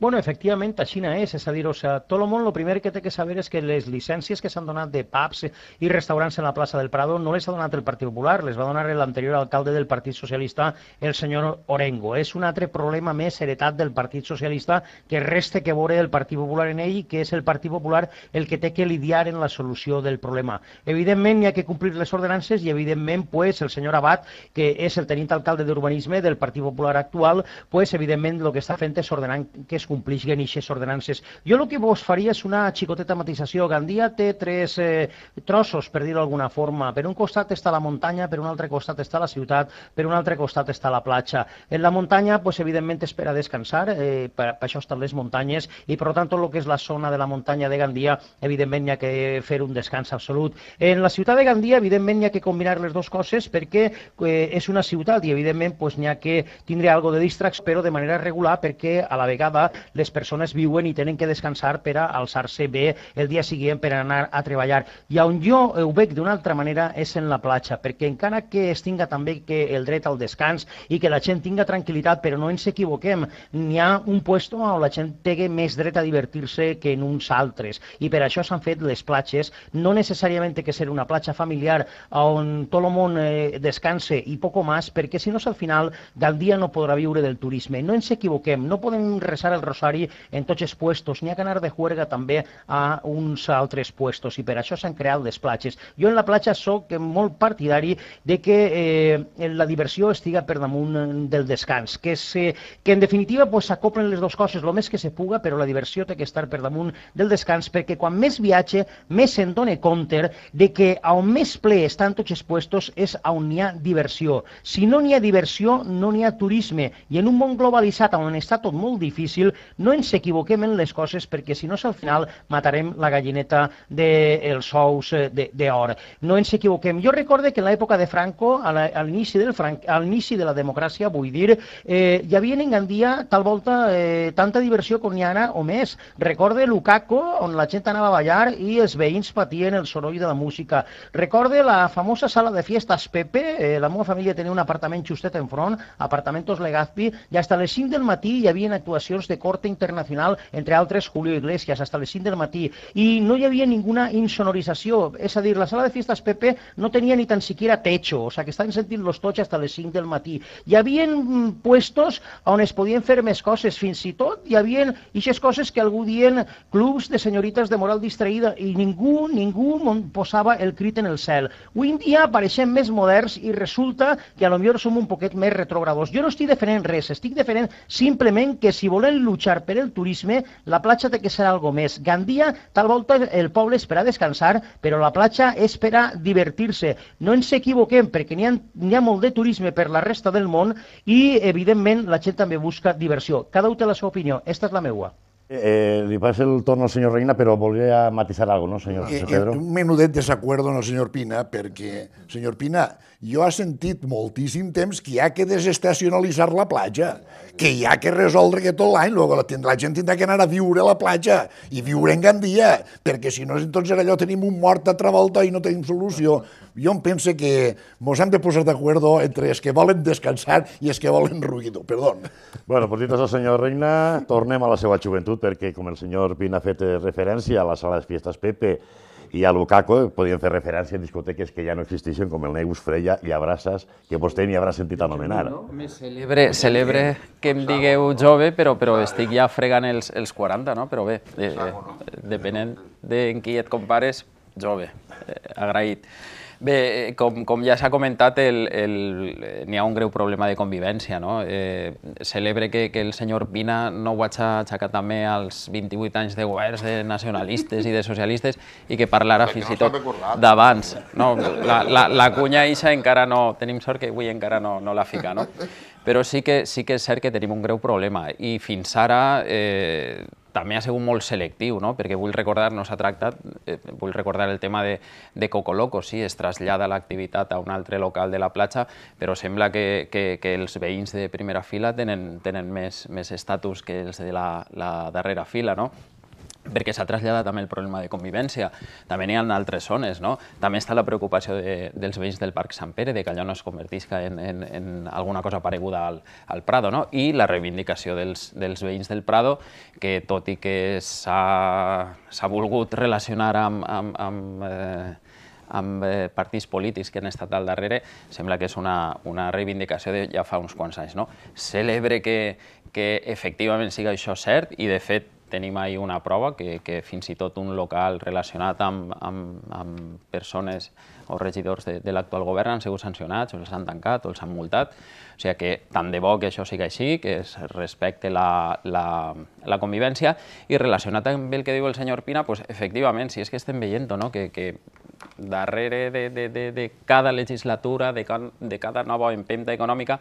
Bueno, efectivament, Xina és, és a dir, o sea, tot el món el primer que té que saber és que les llicències que s'han donat de pubs i restaurants en la plaça del Prado no les ha donat el Partit Popular, les va donar l'anterior alcalde del Partit Socialista, el senyor Orengo. És un altre problema més heretat del Partit Socialista que resta que veure el Partit Popular en ell, que és el Partit Popular el que té que lidiar en la solució del problema. Evidentment, hi ha que complir les ordenances i, evidentment, pues, el senyor Abad, que és el tenint alcalde d'Urbanisme del Partit Popular actual, pues, evidentment, el que està fent és ordenant que es complixen aquestes ordenances. Jo el que vos faria és una xicoteta matització. Gandia té tres eh, trossos, per dir-ho d'alguna forma. Per un costat està la muntanya, per un altre costat està la ciutat, per un altre costat està la platja. En la muntanya, pues, evidentment, és per a descansar, eh, per, per això estan les muntanyes, i per tant, tot el que és la zona de la muntanya de Gandia, evidentment, hi ha que fer un descans absolut. En la ciutat de Gandia, evidentment, hi ha que combinar les dues coses perquè eh, és una ciutat i, evidentment, pues, n'hi ha que tindre algo de distracció, però de manera regular, perquè a la vegada les persones viuen i tenen que descansar per a alçar-se bé el dia següent per anar a treballar. I on jo ho veig d'una altra manera és en la platja, perquè encara que es tinga també que el dret al descans i que la gent tinga tranquil·litat, però no ens equivoquem, n'hi ha un puesto on la gent té més dret a divertir-se que en uns altres. I per això s'han fet les platges, no necessàriament que ser una platja familiar on tot el món eh, descanse i poco més, perquè si no al final del dia no podrà viure del turisme. No ens equivoquem, no podem resar el rosari en tots els puestos, n'hi ha que anar de juerga també a uns altres puestos i per això s'han creat les platges. Jo en la platja sóc molt partidari de que eh, la diversió estiga per damunt mm, del descans, que, se, que en definitiva pues, acoplen les dues coses, el més que se puga, però la diversió té que estar per damunt del descans perquè quan més viatge, més se'n dona compte de que on més ple estan tots els puestos és on hi ha diversió. Si no n'hi ha diversió, no n'hi ha turisme. I en un món globalitzat on està tot molt difícil, no ens equivoquem en les coses perquè si no al final matarem la gallineta dels eh, de ous d'or. De, no ens equivoquem. Jo recorde que en l'època de Franco, a l'inici del Franc, a l'inici de la democràcia, vull dir, eh, hi havia en Gandia tal volta eh, tanta diversió com n'hi ara o més. Recorde Lukaku, on la gent anava a ballar i els veïns patien el soroll de la música. Recorde la famosa sala de fiestes Pepe, eh, la meva família tenia un apartament justet enfront, apartamentos Legazpi, i hasta les 5 del matí hi havia actuacions de corte internacional, entre altres Julio Iglesias, hasta les 5 del matí, i no hi havia ninguna insonorització, és a dir, la sala de festes Pepe no tenia ni tan siquiera techo, o sigui, sea, que estaven sentint los tots hasta les 5 del matí. Hi havia mm, puestos on es podien fer més coses, fins i tot hi havia eixes coses que algú dient clubs de senyorites de moral distraïda i ningú, ningú posava el crit en el cel. Avui en dia apareixem més moderns i resulta que a lo millor som un poquet més retrogradors. Jo no estic defendent res, estic defendent simplement que si volem luchar per el turisme, la platja té que ser algo més. Gandia, tal volta el poble és per a descansar, però la platja és per a divertir-se. No ens equivoquem, perquè n'hi ha, ha molt de turisme per la resta del món i, evidentment, la gent també busca diversió. Cada un té la seva opinió. Esta és la meua. Eh, li passa el torn al senyor Reina, però volia matisar alguna cosa, ¿no, senyor eh, José eh, Pedro? Eh, un menudet desacuerdo amb el senyor Pina, perquè, senyor Pina, jo ha sentit moltíssim temps que hi ha que desestacionalitzar la platja, que hi ha que resoldre que tot l'any, luego la, la gent tindrà que anar a viure a la platja i viure en Gandia, perquè si no, era allò tenim un mort a Travolta i no tenim solució jo em penso que ens hem de posar d'acord entre els que volen descansar i els que volen ruïdo, perdó. Bueno, pues dit això, senyor Reina, tornem a la seva joventut, perquè com el senyor Pin ha fet referència a la sala de fiestes Pepe, i a Lukaku podien fer referència a discoteques que ja no existeixen, com el Neus Freya i Abraças, que vostè ni haurà sentit anomenar. No, Celebre, celebre que em digueu jove, però, però estic ja fregant els, els 40, no? però bé, eh, eh, depenent de en qui et compares, jove, eh, agraït. Bé, eh, com, com ja s'ha comentat, eh, n'hi ha un greu problema de convivència. No? Eh, celebre que, que el senyor Pina no ho hagi aixecat també als 28 anys de governs de nacionalistes i de socialistes i que parlara fins i tot d'abans. No, la, la, la cunya eixa encara no... Tenim sort que avui encara no, no la fica, no? Però sí que, sí que és cert que tenim un greu problema i fins ara... Eh, també ha sigut molt selectiu, no? perquè vull recordar, no s'ha tractat, eh, vull recordar el tema de, de Coco Loco, sí, es trasllada l'activitat a un altre local de la platja, però sembla que, que, que els veïns de primera fila tenen, tenen més, més estatus que els de la, la darrera fila, no? perquè s'ha traslladat també el problema de convivència. També n'hi ha altres zones, no? També està la preocupació de, dels veïns del Parc Sant Pere, de que allò no es convertisca en, en, en alguna cosa pareguda al, al Prado, no? I la reivindicació dels, dels veïns del Prado, que tot i que s'ha volgut relacionar amb, amb, amb eh, amb eh, partits polítics que han estat al darrere, sembla que és una, una reivindicació de ja fa uns quants anys. No? Celebre que, que efectivament siga això cert i, de fet, tenim ahir una prova que, que fins i tot un local relacionat amb, amb, amb persones o regidors de, de l'actual govern han sigut sancionats, o els han tancat, o els han multat. O sigui que tant de bo que això sigui així, que es respecte la, la, la convivència. I relacionat amb el que diu el senyor Pina, pues, efectivament, si és que estem veient no? que, que darrere de, de, de, de cada legislatura, de, de cada nova empenta econòmica,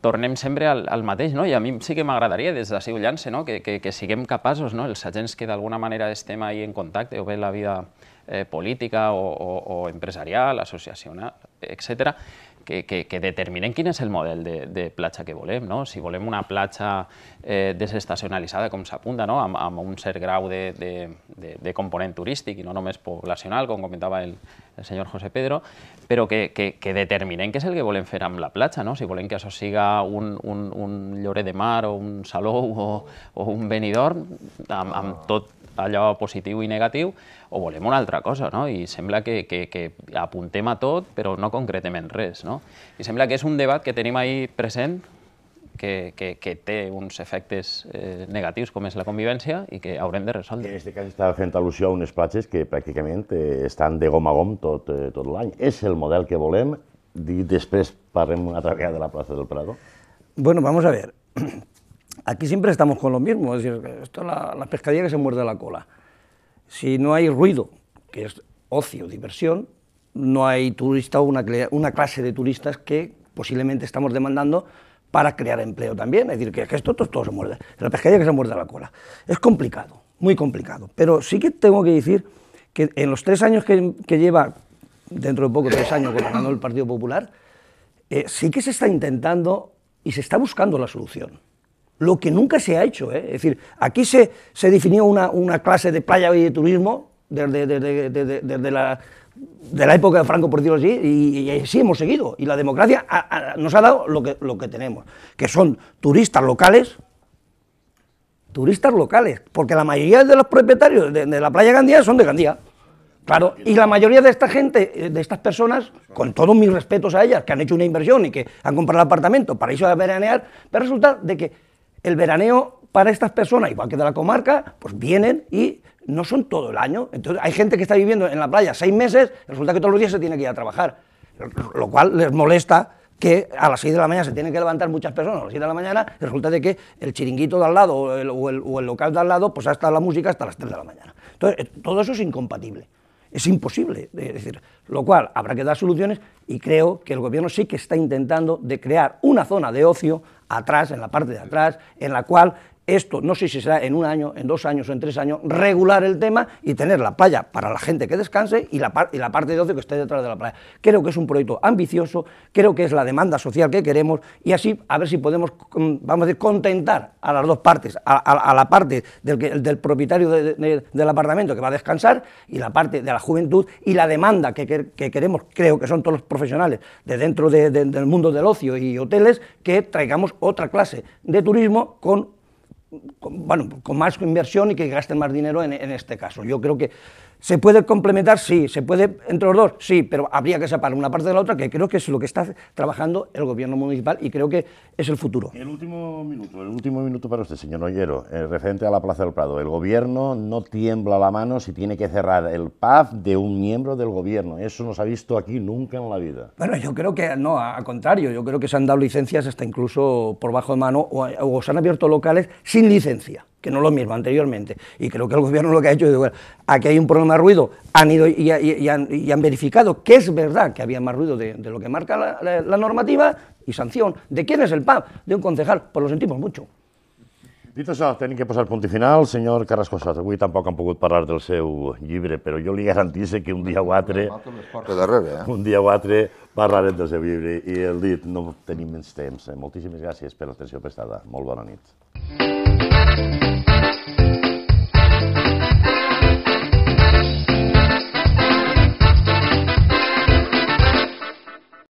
tornem sempre al, al mateix, no? i a mi sí que m'agradaria des de Ciu Llança no? que, que, que siguem capaços, no? els agents que d'alguna manera estem ahí en contacte, o bé la vida eh, política o, o, o empresarial, associacional, etc., que, que, que determinen quin és el model de, de platja que volem. No? Si volem una platja eh, desestacionalitzada, com s'apunta, no? amb, amb un cert grau de, de, de, de component turístic i no només poblacional, com comentava el, el senyor José Pedro, però que, que, que determinen què és el que volem fer amb la platja. No? Si volem que això siga un, un, un lloret de mar o un salou o, o un benidorm, amb, amb tot allò positiu i negatiu, o volem una altra cosa, no? I sembla que, que, que apuntem a tot, però no concretament res, no? I sembla que és un debat que tenim ahir present, que, que, que té uns efectes eh, negatius com és la convivència i que haurem de resoldre. En aquest cas estava fent al·lusió a unes platges que pràcticament eh, estan de gom a gom tot, eh, tot l'any. És el model que volem? Després parlem una altra vegada de la plaça del Prado. Bueno, vamos a ver. Aquí siempre estamos con lo mismo, es decir, esto es la, pescadilla que se muerde la cola. Si no hay ruido, que es ocio, diversión, no hay turista o una, clase de turistas que posiblemente estamos demandando para crear empleo también. Es decir, que, esto todo, se muerde, la pescadilla que se muerde la cola. Es complicado, muy complicado, pero sí que tengo que decir que en los tres años que, lleva, dentro de poco tres años, gobernando el Partido Popular, eh, sí que se está intentando y se está buscando la solución lo que nunca se ha hecho. ¿eh? Es decir, aquí se, se definió una, clase de playa y de turismo desde, la, de la época de Franco, por decirlo así, y, así hemos seguido. Y la democracia nos ha dado lo que, lo que tenemos, que son turistas locales, turistas locales, porque la mayoría de los propietarios de, la playa Gandía son de Gandía. Claro, y la mayoría de esta gente, eh, de estas personas, con todos mis respetos a ellas, que han hecho una inversión y que han comprado el apartamento para irse a veranear, pero resulta de que el veraneo para estas personas, igual que de la comarca, pues vienen y no son todo el año. Entonces hay gente que está viviendo en la playa seis meses, resulta que todos los días se tiene que ir a trabajar, lo cual les molesta que a las seis de la mañana se tienen que levantar muchas personas, a las seis de la mañana, resulta de que el chiringuito de al lado o el, local de al lado, pues hasta la música hasta las tres de la mañana. Entonces, eh, todo eso es incompatible, es imposible, eh, es decir, lo cual habrá que dar soluciones y creo que el gobierno sí que está intentando de crear una zona de ocio atrás, en la parte de atrás, en la cual esto, no sé si será en un año, en dos años o en tres años, regular el tema y tener la playa para la gente que descanse y la, parte de ocio que esté detrás de la playa. Creo que es un proyecto ambicioso, creo que es la demanda social que queremos y así a ver si podemos, mm, vamos a contentar a las dos partes, a, la parte del, propietario del apartamento que va a descansar y la parte de la juventud y la demanda que, queremos, creo que son todos los profesionales de dentro del mundo del ocio y hoteles, que traigamos otra clase de turismo con bueno, con más inversión y que gasten más dinero en, en este caso. Yo creo que ¿Se puede complementar? Sí. ¿Se puede entre los dos? Sí, pero habría que separar una parte de la otra, que creo que es lo que está trabajando el gobierno municipal y creo que es el futuro. El último minuto, el último minuto para usted, señor Ollero, eh, referente a la Plaza del Prado. El gobierno no tiembla la mano si tiene que cerrar el PAF de un miembro del gobierno. Eso no se ha visto aquí nunca en la vida. Bueno, yo creo que no, al contrario, yo creo que se han dado licencias hasta incluso por bajo de mano o se han abierto locales sin licencia que no lo mismo anteriormente. Y creo que el gobierno lo que ha hecho es, bueno, aquí hay un problema de ruido, han ido y, han, verificado que es verdad que había más ruido de, lo que marca la, normativa y sanción. ¿De quién es el PAP? De un concejal, pues lo sentimos mucho. Dit això, tenim que posar punt i final. Senyor Carrascosat, avui tampoc han pogut parlar del seu llibre, però jo li garantisse que un dia o altre... Darrere, eh? Un dia o altre parlarem del seu llibre i el dit no tenim més temps. Eh? Moltíssimes gràcies per l'atenció prestada. Molt bona nit.